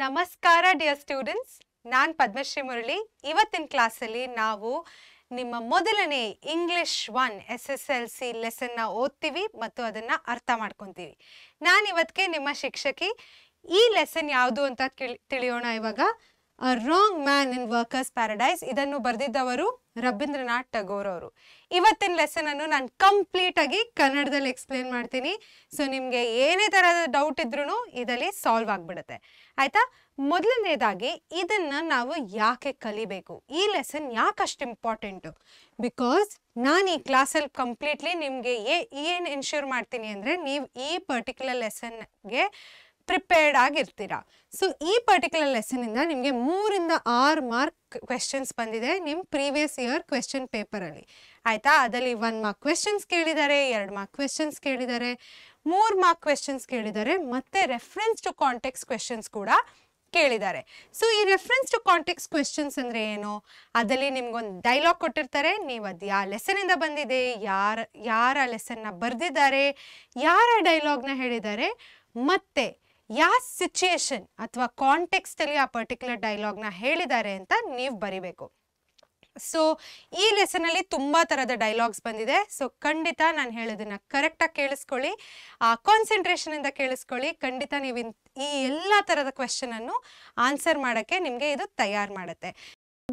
ನಮಸ್ಕಾರ dear students ನಾನು ಪದ್ಮಶ್ರೀ ಮುರಳಿ ಇವತ್ತಿನ ಕ್ಲಾಸಲ್ಲಿ ನಾವು ನಿಮ್ಮ ಮೊದಲನೇ English one S S L C ಲೆಸನ್ನ ಓದ್ತೀವಿ ಮತ್ತು ಅದನ್ನು ಅರ್ಥ ಮಾಡ್ಕೊತೀವಿ ನಾನು ಇವತ್ತಿಗೆ ನಿಮ್ಮ ಶಿಕ್ಷಕಿ ಈ ಲೆಸನ್ ಯಾವುದು ಅಂತ ತಿಳಿಯೋಣ ಇವಾಗ wrong man in workers paradise ಇದನ್ನು ಬರೆದಿದ್ದವರು ರವೀಂದ್ರನಾಥ್ ಟಗೋರ್ ಅವರು ಇವತ್ತಿನ ಲೆಸನ್ ಅನ್ನು ನಾನು ಕಂಪ್ಲೀಟ್ ಆಗಿ ಕನ್ನಡದಲ್ಲಿ ಎಕ್ಸ್ಪ್ಲೇನ್ ಮಾಡ್ತೀನಿ ಸೊ ನಿಮಗೆ ಏನೇ ಥರದ ಡೌಟ್ ಇದ್ರೂ ಇದರಲ್ಲಿ ಸಾಲ್ವ್ ಆಗಿಬಿಡುತ್ತೆ ಆಯಿತಾ ಮೊದಲನೇದಾಗಿ ಇದನ್ನು ನಾವು ಯಾಕೆ ಕಲಿಬೇಕು ಈ ಲೆಸನ್ ಯಾಕಷ್ಟು ಇಂಪಾರ್ಟೆಂಟು ಬಿಕಾಸ್ ನಾನು ಈ ಕ್ಲಾಸಲ್ಲಿ ಕಂಪ್ಲೀಟ್ಲಿ ನಿಮಗೆ ಏನು ಎನ್ಶೂರ್ ಮಾಡ್ತೀನಿ ಅಂದರೆ ನೀವು ಈ ಪರ್ಟಿಕ್ಯುಲರ್ ಲೆಸನ್ಗೆ ಪ್ರಿಪೇರ್ಡ್ ಆಗಿರ್ತೀರಾ ಸೊ ಈ ಪರ್ಟಿಕ್ಯುಲರ್ ಇಂದ ನಿಮಗೆ ಮೂರಿಂದ ಆರು ಮಾರ್ಕ್ ಕ್ವೆಶನ್ಸ್ ಬಂದಿದೆ ನಿಮ್ಮ ಪ್ರೀವಿಯಸ್ ಇಯರ್ ಕ್ವೆಶನ್ ಪೇಪರಲ್ಲಿ ಆಯಿತಾ ಅದರಲ್ಲಿ ಒನ್ ಮಾರ್ಕ್ ಕ್ವೆಶನ್ಸ್ ಕೇಳಿದ್ದಾರೆ ಎರಡು ಮಾರ್ಕ್ ಕ್ವೆಶನ್ಸ್ ಕೇಳಿದ್ದಾರೆ ಮೂರು ಮಾರ್ಕ್ ಕ್ವೆಶನ್ಸ್ ಕೇಳಿದ್ದಾರೆ ಮತ್ತು ರೆಫರೆನ್ಸ್ ಟು ಕಾಂಟೆಕ್ಸ್ ಕ್ವೆಶನ್ಸ್ ಕೂಡ ಕೇಳಿದ್ದಾರೆ ಸೊ ಈ ರೆಫರೆನ್ಸ್ ಟು ಕಾಂಟೆಕ್ಸ್ ಕ್ವೆಶನ್ಸ್ ಅಂದರೆ ಏನು ಅದರಲ್ಲಿ ನಿಮ್ಗೊಂದು ಡೈಲಾಗ್ ಕೊಟ್ಟಿರ್ತಾರೆ ನೀವು ಅದು ಯಾವ ಲೆಸನಿಂದ ಬಂದಿದೆ ಯಾರ ಯಾರ ಲೆಸನ್ನ ಬರೆದಿದ್ದಾರೆ ಯಾರ ಡೈಲಾಗ್ನ ಹೇಳಿದ್ದಾರೆ ಮತ್ತೆ ಯಾವ ಸಿಚುಯೇಷನ್ ಅಥವಾ ಕಾಂಟೆಕ್ಸ್ಟಲ್ಲಿ ಆ ಪರ್ಟಿಕ್ಯುಲರ್ ಡೈಲಾಗ್ನ ಹೇಳಿದ್ದಾರೆ ಅಂತ ನೀವು ಬರಿಬೇಕು ಸೊ ಈ ಲೆಸನಲ್ಲಿ ತುಂಬ ಥರದ ಡೈಲಾಗ್ಸ್ ಬಂದಿದೆ ಸೊ ಖಂಡಿತ ನಾನು ಹೇಳೋದನ್ನ ಕರೆಕ್ಟಾಗಿ ಕೇಳಿಸ್ಕೊಳ್ಳಿ ಕಾನ್ಸಂಟ್ರೇಷನಿಂದ ಕೇಳಿಸ್ಕೊಳ್ಳಿ ಖಂಡಿತ ನೀವು ಈ ಎಲ್ಲ ಥರದ ಕ್ವೆಶನನ್ನು ಆನ್ಸರ್ ಮಾಡೋಕ್ಕೆ ನಿಮಗೆ ಇದು ತಯಾರು ಮಾಡುತ್ತೆ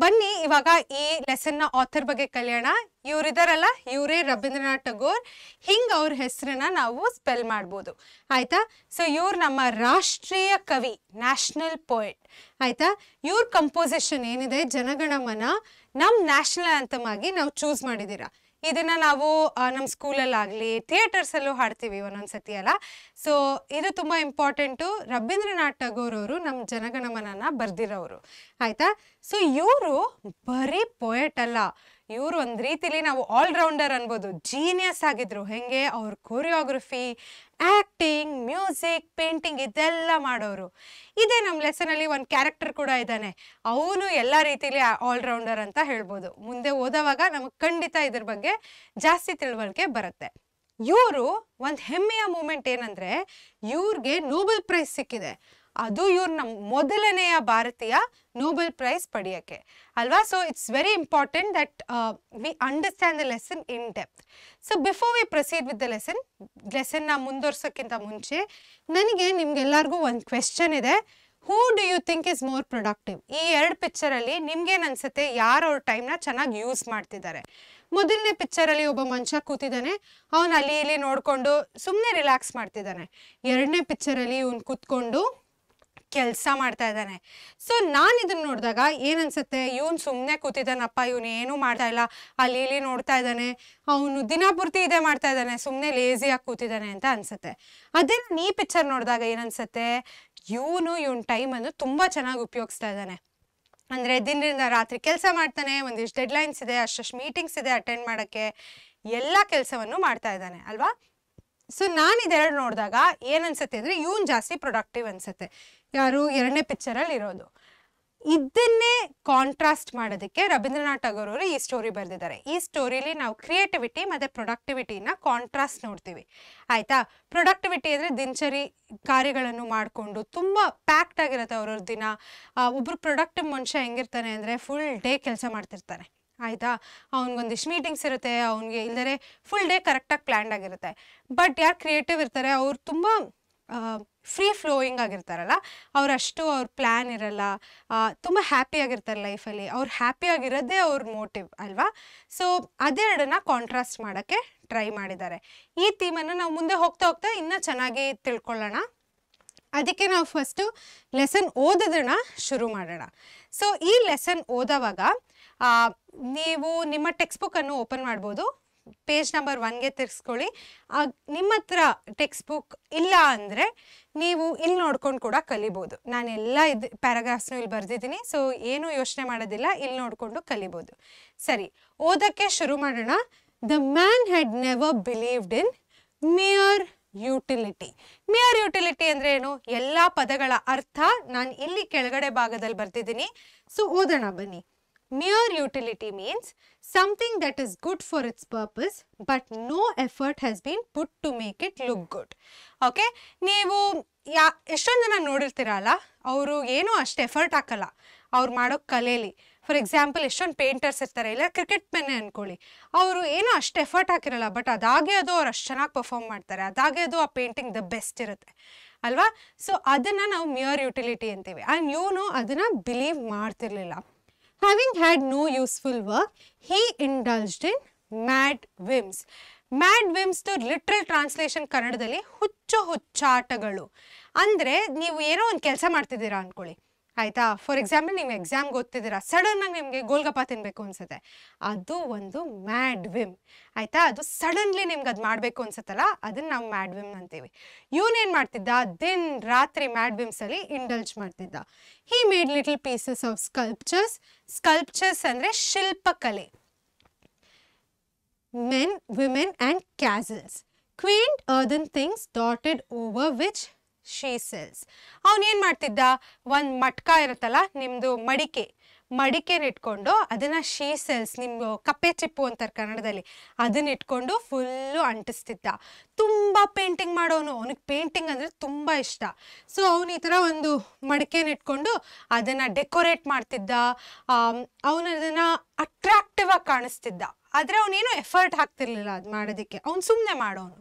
ಬನ್ನಿ ಇವಾಗ ಈ ಲೆಸನ್ ನ ಆಥರ್ ಬಗ್ಗೆ ಕಲಿಯೋಣ ಇವ್ರಿದಾರಲ್ಲ ಇವರೇ ರವೀಂದ್ರನಾಥ್ ಟಗೋರ್ ಹಿಂಗ್ ಅವ್ರ ಹೆಸರನ್ನ ನಾವು ಸ್ಪೆಲ್ ಮಾಡ್ಬೋದು ಆಯ್ತಾ ಸೊ ಇವ್ರು ನಮ್ಮ ರಾಷ್ಟ್ರೀಯ ಕವಿ ನ್ಯಾಷನಲ್ ಪೋಯೆಟ್ ಆಯ್ತಾ ಇವ್ರ ಕಂಪೋಸಿಷನ್ ಏನಿದೆ ಜನಗಣಮನ ನಮ್ ನ್ಯಾಷನಲ್ ಆಗಿ ನಾವು ಚೂಸ್ ಮಾಡಿದ್ದೀರಾ ಇದನ್ನ ನಾವು ನಮ್ಮ ಸ್ಕೂಲಲ್ಲಾಗಲಿ ಥಿಯೇಟರ್ಸಲ್ಲೂ ಹಾಡ್ತೀವಿ ಸತಿ ಅಲ್ಲ ಸೊ ಇದು ತುಂಬ ಇಂಪಾರ್ಟೆಂಟು ರವೀಂದ್ರನಾಥ್ ಟಗೋರ್ ಅವರು ನಮ್ಮ ಜನಗಣಮನನ ಬರೆದಿರೋರು ಆಯಿತಾ ಸೊ ಇವರು ಬರೀ ಪೊಯೆಟ್ ಅಲ್ಲ ಇವರು ಒಂದು ರೀತಿಲಿ ನಾವು ಆಲ್ರೌಂಡರ್ ಅನ್ಬೋದು ಜೀನಿಯಸ್ ಆಗಿದ್ರು ಹೆಂಗೆ ಅವ್ರ ಕೊರಿಯೋಗ್ರಫಿ ಆ್ಯಕ್ಟಿಂಗ್ ಮ್ಯೂಸಿಕ್ ಪೇಂಟಿಂಗ್ ಇದೆಲ್ಲ ಮಾಡೋರು ಇದೇ ನಮ್ಮ ಲೆಸನಲ್ಲಿ ಒಂದು ಕ್ಯಾರೆಕ್ಟರ್ ಕೂಡ ಇದ್ದಾನೆ ಅವನು ಎಲ್ಲ ರೀತಿಲಿ ಆಲ್ರೌಂಡರ್ ಅಂತ ಹೇಳ್ಬೋದು ಮುಂದೆ ಓದೋವಾಗ ನಮಗೆ ಖಂಡಿತ ಇದ್ರ ಬಗ್ಗೆ ಜಾಸ್ತಿ ತಿಳುವಳಿಕೆ ಬರುತ್ತೆ ಇವರು ಒಂದು ಹೆಮ್ಮೆಯ ಮೂಮೆಂಟ್ ಏನಂದ್ರೆ ಇವ್ರಿಗೆ ನೋಬೆಲ್ ಪ್ರೈಸ್ ಸಿಕ್ಕಿದೆ ಅದು ಇವ್ರನ್ನ ಮೊದಲನೆಯ ಭಾರತೀಯ ನೋಬೆಲ್ ಪ್ರೈಸ್ ಪಡೆಯೋಕ್ಕೆ ಅಲ್ವಾ so it's very important that we understand the lesson in depth so before we proceed with the lesson ಲೆಸನ್ನ ಮುಂದುವರ್ಸೋಕ್ಕಿಂತ ಮುಂಚೆ ನನಗೆ ನಿಮ್ಗೆಲ್ಲರಿಗೂ ಒಂದು ಕ್ವೆಶನ್ ಇದೆ who do you think is more productive ಈ ಎರಡು ಪಿಕ್ಚರಲ್ಲಿ ನಿಮ್ಗೇನು ಅನ್ಸುತ್ತೆ ಯಾರು ಅವ್ರ ಟೈಮ್ನ ಚೆನ್ನಾಗಿ ಯೂಸ್ ಮಾಡ್ತಿದ್ದಾರೆ ಮೊದಲನೇ ಪಿಕ್ಚರಲ್ಲಿ ಒಬ್ಬ ಮನುಷ್ಯ ಕೂತಿದ್ದಾನೆ ಅವನು ಅಲ್ಲಿ ಇಲ್ಲಿ ನೋಡಿಕೊಂಡು ಸುಮ್ಮನೆ ರಿಲ್ಯಾಕ್ಸ್ ಮಾಡ್ತಿದ್ದಾನೆ ಎರಡನೇ ಪಿಕ್ಚರಲ್ಲಿ ಇವನು ಕೂತ್ಕೊಂಡು ಕೆಲಸ ಮಾಡ್ತಾ ಇದ್ದಾನೆ ಸೊ ನಾನು ಇದನ್ನ ನೋಡಿದಾಗ ಏನನ್ಸುತ್ತೆ ಇವನು ಸುಮ್ಮನೆ ಕೂತಿದ್ದಾನಪ್ಪ ಇವನು ಏನೂ ಮಾಡ್ತಾ ಇಲ್ಲ ಅಲ್ಲಿ ಇಲ್ಲಿ ನೋಡ್ತಾ ಇದ್ದಾನೆ ಅವನು ದಿನ ಪೂರ್ತಿ ಇದೇ ಮಾಡ್ತಾ ಇದ್ದಾನೆ ಸುಮ್ಮನೆ ಲೇಸಿಯಾಗಿ ಕೂತಿದ್ದಾನೆ ಅಂತ ಅನ್ಸುತ್ತೆ ಅದೇ ಈ ಪಿಕ್ಚರ್ ನೋಡಿದಾಗ ಏನನ್ಸುತ್ತೆ ಇವನು ಇವನ್ ಟೈಮನ್ನು ತುಂಬ ಚೆನ್ನಾಗಿ ಉಪಯೋಗಿಸ್ತಾ ಇದ್ದಾನೆ ಅಂದರೆ ದಿನದಿಂದ ರಾತ್ರಿ ಕೆಲಸ ಮಾಡ್ತಾನೆ ಒಂದಿಷ್ಟು ಡೆಡ್ಲೈನ್ಸ್ ಇದೆ ಅಷ್ಟಷ್ಟು ಮೀಟಿಂಗ್ಸ್ ಇದೆ ಅಟೆಂಡ್ ಮಾಡೋಕ್ಕೆ ಎಲ್ಲ ಕೆಲಸವನ್ನು ಮಾಡ್ತಾ ಇದ್ದಾನೆ ಅಲ್ವಾ ಸೊ ನಾನು ಇದೆರಡು ನೋಡಿದಾಗ ಏನನ್ಸುತ್ತೆ ಅಂದರೆ ಇವನು ಜಾಸ್ತಿ ಪ್ರೊಡಕ್ಟಿವ್ ಅನ್ಸುತ್ತೆ ಯಾರು ಎರಡನೇ ಪಿಕ್ಚರಲ್ಲಿ ಇರೋದು ಇದನ್ನೇ ಕಾಂಟ್ರಾಸ್ಟ್ ಮಾಡೋದಕ್ಕೆ ರವೀಂದ್ರನಾಥ್ ಟಾಗೋರ್ ಅವರು ಈ ಸ್ಟೋರಿ ಬರೆದಿದ್ದಾರೆ ಈ ಸ್ಟೋರಿಲಿ ನಾವು ಕ್ರಿಯೇಟಿವಿಟಿ ಮತ್ತು ಪ್ರೊಡಕ್ಟಿವಿಟಿನ ಕಾಂಟ್ರಾಸ್ಟ್ ನೋಡ್ತೀವಿ ಆಯಿತಾ ಪ್ರೊಡಕ್ಟಿವಿಟಿ ಅಂದರೆ ದಿನಚರಿ ಕಾರ್ಯಗಳನ್ನು ಮಾಡಿಕೊಂಡು ತುಂಬ ಪ್ಯಾಕ್ಟ್ ಆಗಿರುತ್ತೆ ಅವ್ರವ್ರ ದಿನ ಒಬ್ಬರು ಪ್ರೊಡಕ್ಟಿವ್ ಮನುಷ್ಯ ಹೆಂಗಿರ್ತಾನೆ ಅಂದರೆ ಫುಲ್ ಡೇ ಕೆಲಸ ಮಾಡ್ತಿರ್ತಾನೆ ಆಯಿತಾ ಅವ್ನಿಗೊಂದಿಷ್ಟು ಮೀಟಿಂಗ್ಸ್ ಇರುತ್ತೆ ಅವ್ನಿಗೆ ಇಲ್ಲದೇ ಫುಲ್ ಡೇ ಕರೆಕ್ಟಾಗಿ ಪ್ಲ್ಯಾಂಡ್ ಆಗಿರುತ್ತೆ ಬಟ್ ಯಾರು ಕ್ರಿಯೇಟಿವ್ ಇರ್ತಾರೆ ಅವ್ರು ತುಂಬ ಫ್ರೀ ಫ್ಲೋಯಿಂಗ್ ಆಗಿರ್ತಾರಲ್ಲ ಅವರಷ್ಟು ಅವ್ರ ಪ್ಲ್ಯಾನ್ ಇರಲ್ಲ ತುಂಬ ಹ್ಯಾಪಿಯಾಗಿರ್ತಾರೆ ಲೈಫಲ್ಲಿ ಅವ್ರು ಹ್ಯಾಪಿಯಾಗಿರೋದೇ ಅವ್ರ ಮೋಟಿವ್ ಅಲ್ವಾ ಸೊ ಅದೆರಡನ್ನ ಕಾಂಟ್ರಾಸ್ಟ್ ಮಾಡೋಕ್ಕೆ ಟ್ರೈ ಮಾಡಿದ್ದಾರೆ ಈ ಥೀಮನ್ನು ನಾವು ಮುಂದೆ ಹೋಗ್ತಾ ಹೋಗ್ತಾ ಇನ್ನೂ ಚೆನ್ನಾಗಿ ತಿಳ್ಕೊಳ್ಳೋಣ ಅದಕ್ಕೆ ನಾವು ಫಸ್ಟು ಲೆಸನ್ ಓದೋದನ್ನ ಶುರು ಮಾಡೋಣ ಸೊ ಈ ಲೆಸನ್ ಓದೋವಾಗ ನೀವು ನಿಮ್ಮ ಟೆಕ್ಸ್ಟ್ ಬುಕ್ಕನ್ನು ಓಪನ್ ಮಾಡ್ಬೋದು ಪೇಜ್ ನಂಬರ್ ಒನ್ಗೆ ತಿರ್ಸ್ಕೊಳ್ಳಿ ನಿಮ್ಮ ಹತ್ರ ಟೆಕ್ಸ್ಟ್ ಬುಕ್ ಇಲ್ಲ ಅಂದರೆ ನೀವು ಇಲ್ಲಿ ನೋಡ್ಕೊಂಡು ಕೂಡ ಕಲಿಬೋದು ಎಲ್ಲ ಇದು ಪ್ಯಾರಾಗ್ರಾಫ್ಸ್ನೂ ಇಲ್ಲಿ ಬರೆದಿದ್ದೀನಿ ಸೊ ಏನು ಯೋಚನೆ ಮಾಡೋದಿಲ್ಲ ಇಲ್ಲಿ ನೋಡಿಕೊಂಡು ಕಲಿಬೋದು ಸರಿ ಓದೋಕ್ಕೆ ಶುರು ಮಾಡೋಣ the man had never believed in mere utility mere utility ಅಂದರೆ ಏನು ಎಲ್ಲ ಪದಗಳ ಅರ್ಥ ನಾನು ಇಲ್ಲಿ ಕೆಳಗಡೆ ಭಾಗದಲ್ಲಿ ಬರ್ತಿದ್ದೀನಿ ಸೊ ಓದೋಣ ಬನ್ನಿ Mere utility means something that is good for its purpose but no effort has been put to make it look good. Okay, ನೀವು ಯಾ ಎಷ್ಟೊಂದು ಜನ ನೋಡಿರ್ತೀರಲ್ಲ ಅವರು ಏನೂ ಅಷ್ಟು ಎಫರ್ಟ್ ಹಾಕಲ್ಲ ಅವ್ರು ಮಾಡೋ ಕಲೆಯಲ್ಲಿ ಫಾರ್ ಎಕ್ಸಾಂಪಲ್ ಎಷ್ಟೊಂದು ಪೇಂಟರ್ಸ್ ಇರ್ತಾರೆ ಇಲ್ಲ ಕ್ರಿಕೆಟ್ ಮೆನ್ನೇ ಅಂದ್ಕೊಳ್ಳಿ ಅವರು ಏನೋ ಅಷ್ಟು ಎಫರ್ಟ್ ಹಾಕಿರಲ್ಲ ಬಟ್ ಅದಾಗೆ ಅದು ಅವ್ರು ಅಷ್ಟು ಚೆನ್ನಾಗಿ ಪರ್ಫಾರ್ಮ್ ಮಾಡ್ತಾರೆ ಅದಾಗೆ ಅದು ಆ ಪೇಂಟಿಂಗ್ ದ ಬೆಸ್ಟ್ ಇರುತ್ತೆ ಅಲ್ವಾ ಸೊ ಅದನ್ನು ನಾವು ಮ್ಯೂರ್ ಯುಟಿಲಿಟಿ ಅಂತೀವಿ ಆ್ಯಂಡ್ ಇವನು ಅದನ್ನು ಬಿಲೀವ್ ಮಾಡ್ತಿರ್ಲಿಲ್ಲ Having had no useful work, he indulged in mad whims. Mad whims to literal translation ಕನ್ನಡದಲ್ಲಿ ಹುಚ್ಚು ಹುಚ್ಚಾಟಗಳು ಅಂದರೆ ನೀವು ಏನೋ ಒಂದು ಕೆಲಸ ಮಾಡ್ತಿದ್ದೀರಾ ಅಂದ್ಕೊಳ್ಳಿ ಆಯಿತಾ ಫಾರ್ ಎಕ್ಸಾಂಪಲ್ ನೀವು ಎಕ್ಸಾಮ್ಗೆ ಓದ್ತಿದ್ದೀರಾ ಆಗಿ ನಿಮಗೆ ಗೋಲ್ಗಪ್ಪ ತಿನ್ನಬೇಕು ಅನ್ಸುತ್ತೆ ಅದು ಒಂದು ಮ್ಯಾಡ್ ವಿಮ್ ಆಯಿತಾ ಅದು ಸಡನ್ಲಿ ನಿಮ್ಗೆ ಅದು ಮಾಡಬೇಕು ಅನ್ಸುತ್ತಲ್ಲ ಅದನ್ನ ನಾವು ಮ್ಯಾಡ್ ವಿಮ್ ಅಂತೀವಿ ಏನ್ ಮಾಡ್ತಿದ್ದ ದಿನ ರಾತ್ರಿ ಮ್ಯಾಡ್ ವಿಮ್ಸ್ ಅಲ್ಲಿ ಇಂಡಲ್ಜ್ ಮಾಡ್ತಿದ್ದ he made little pieces of sculptures sculptures ಅಂದರೆ ಶಿಲ್ಪಕಲೆ men women and castles queen ಅರ್ದನ್ things dotted over which sea shells ಅವನೇನು ಮಾಡ್ತಿದ್ದ ಒಂದು ಮಟ್ಕ ಇರುತ್ತಲ್ಲ ನಿಮ್ಮದು ಮಡಿಕೆ ಮಡಿಕೆನ ಇಟ್ಕೊಂಡು ಅದನ್ನು ಶೀ ಸೆಲ್ಸ್ ನಿಮ್ಮ ಕಪ್ಪೆ ಚಿಪ್ಪು ಅಂತಾರೆ ಕನ್ನಡದಲ್ಲಿ ಅದನ್ನ ಇಟ್ಕೊಂಡು ಫುಲ್ಲು ಅಂಟಿಸ್ತಿದ್ದ ತುಂಬ ಪೇಂಟಿಂಗ್ ಮಾಡೋನು ಅವನಿಗೆ ಪೇಂಟಿಂಗ್ ಅಂದರೆ ತುಂಬ ಇಷ್ಟ ಸೊ ಅವನು ಈ ಥರ ಒಂದು ಮಡಿಕೆನ ಇಟ್ಕೊಂಡು ಅದನ್ನು ಡೆಕೋರೇಟ್ ಮಾಡ್ತಿದ್ದ ಅವನು ಅದನ್ನು ಅಟ್ರಾಕ್ಟಿವ್ ಆಗಿ ಕಾಣಿಸ್ತಿದ್ದ ಆದರೆ ಅವನೇನು ಎಫರ್ಟ್ ಹಾಕ್ತಿರ್ಲಿಲ್ಲ ಅದು ಮಾಡೋದಕ್ಕೆ ಅವ್ನು ಸುಮ್ಮನೆ ಮಾಡೋನು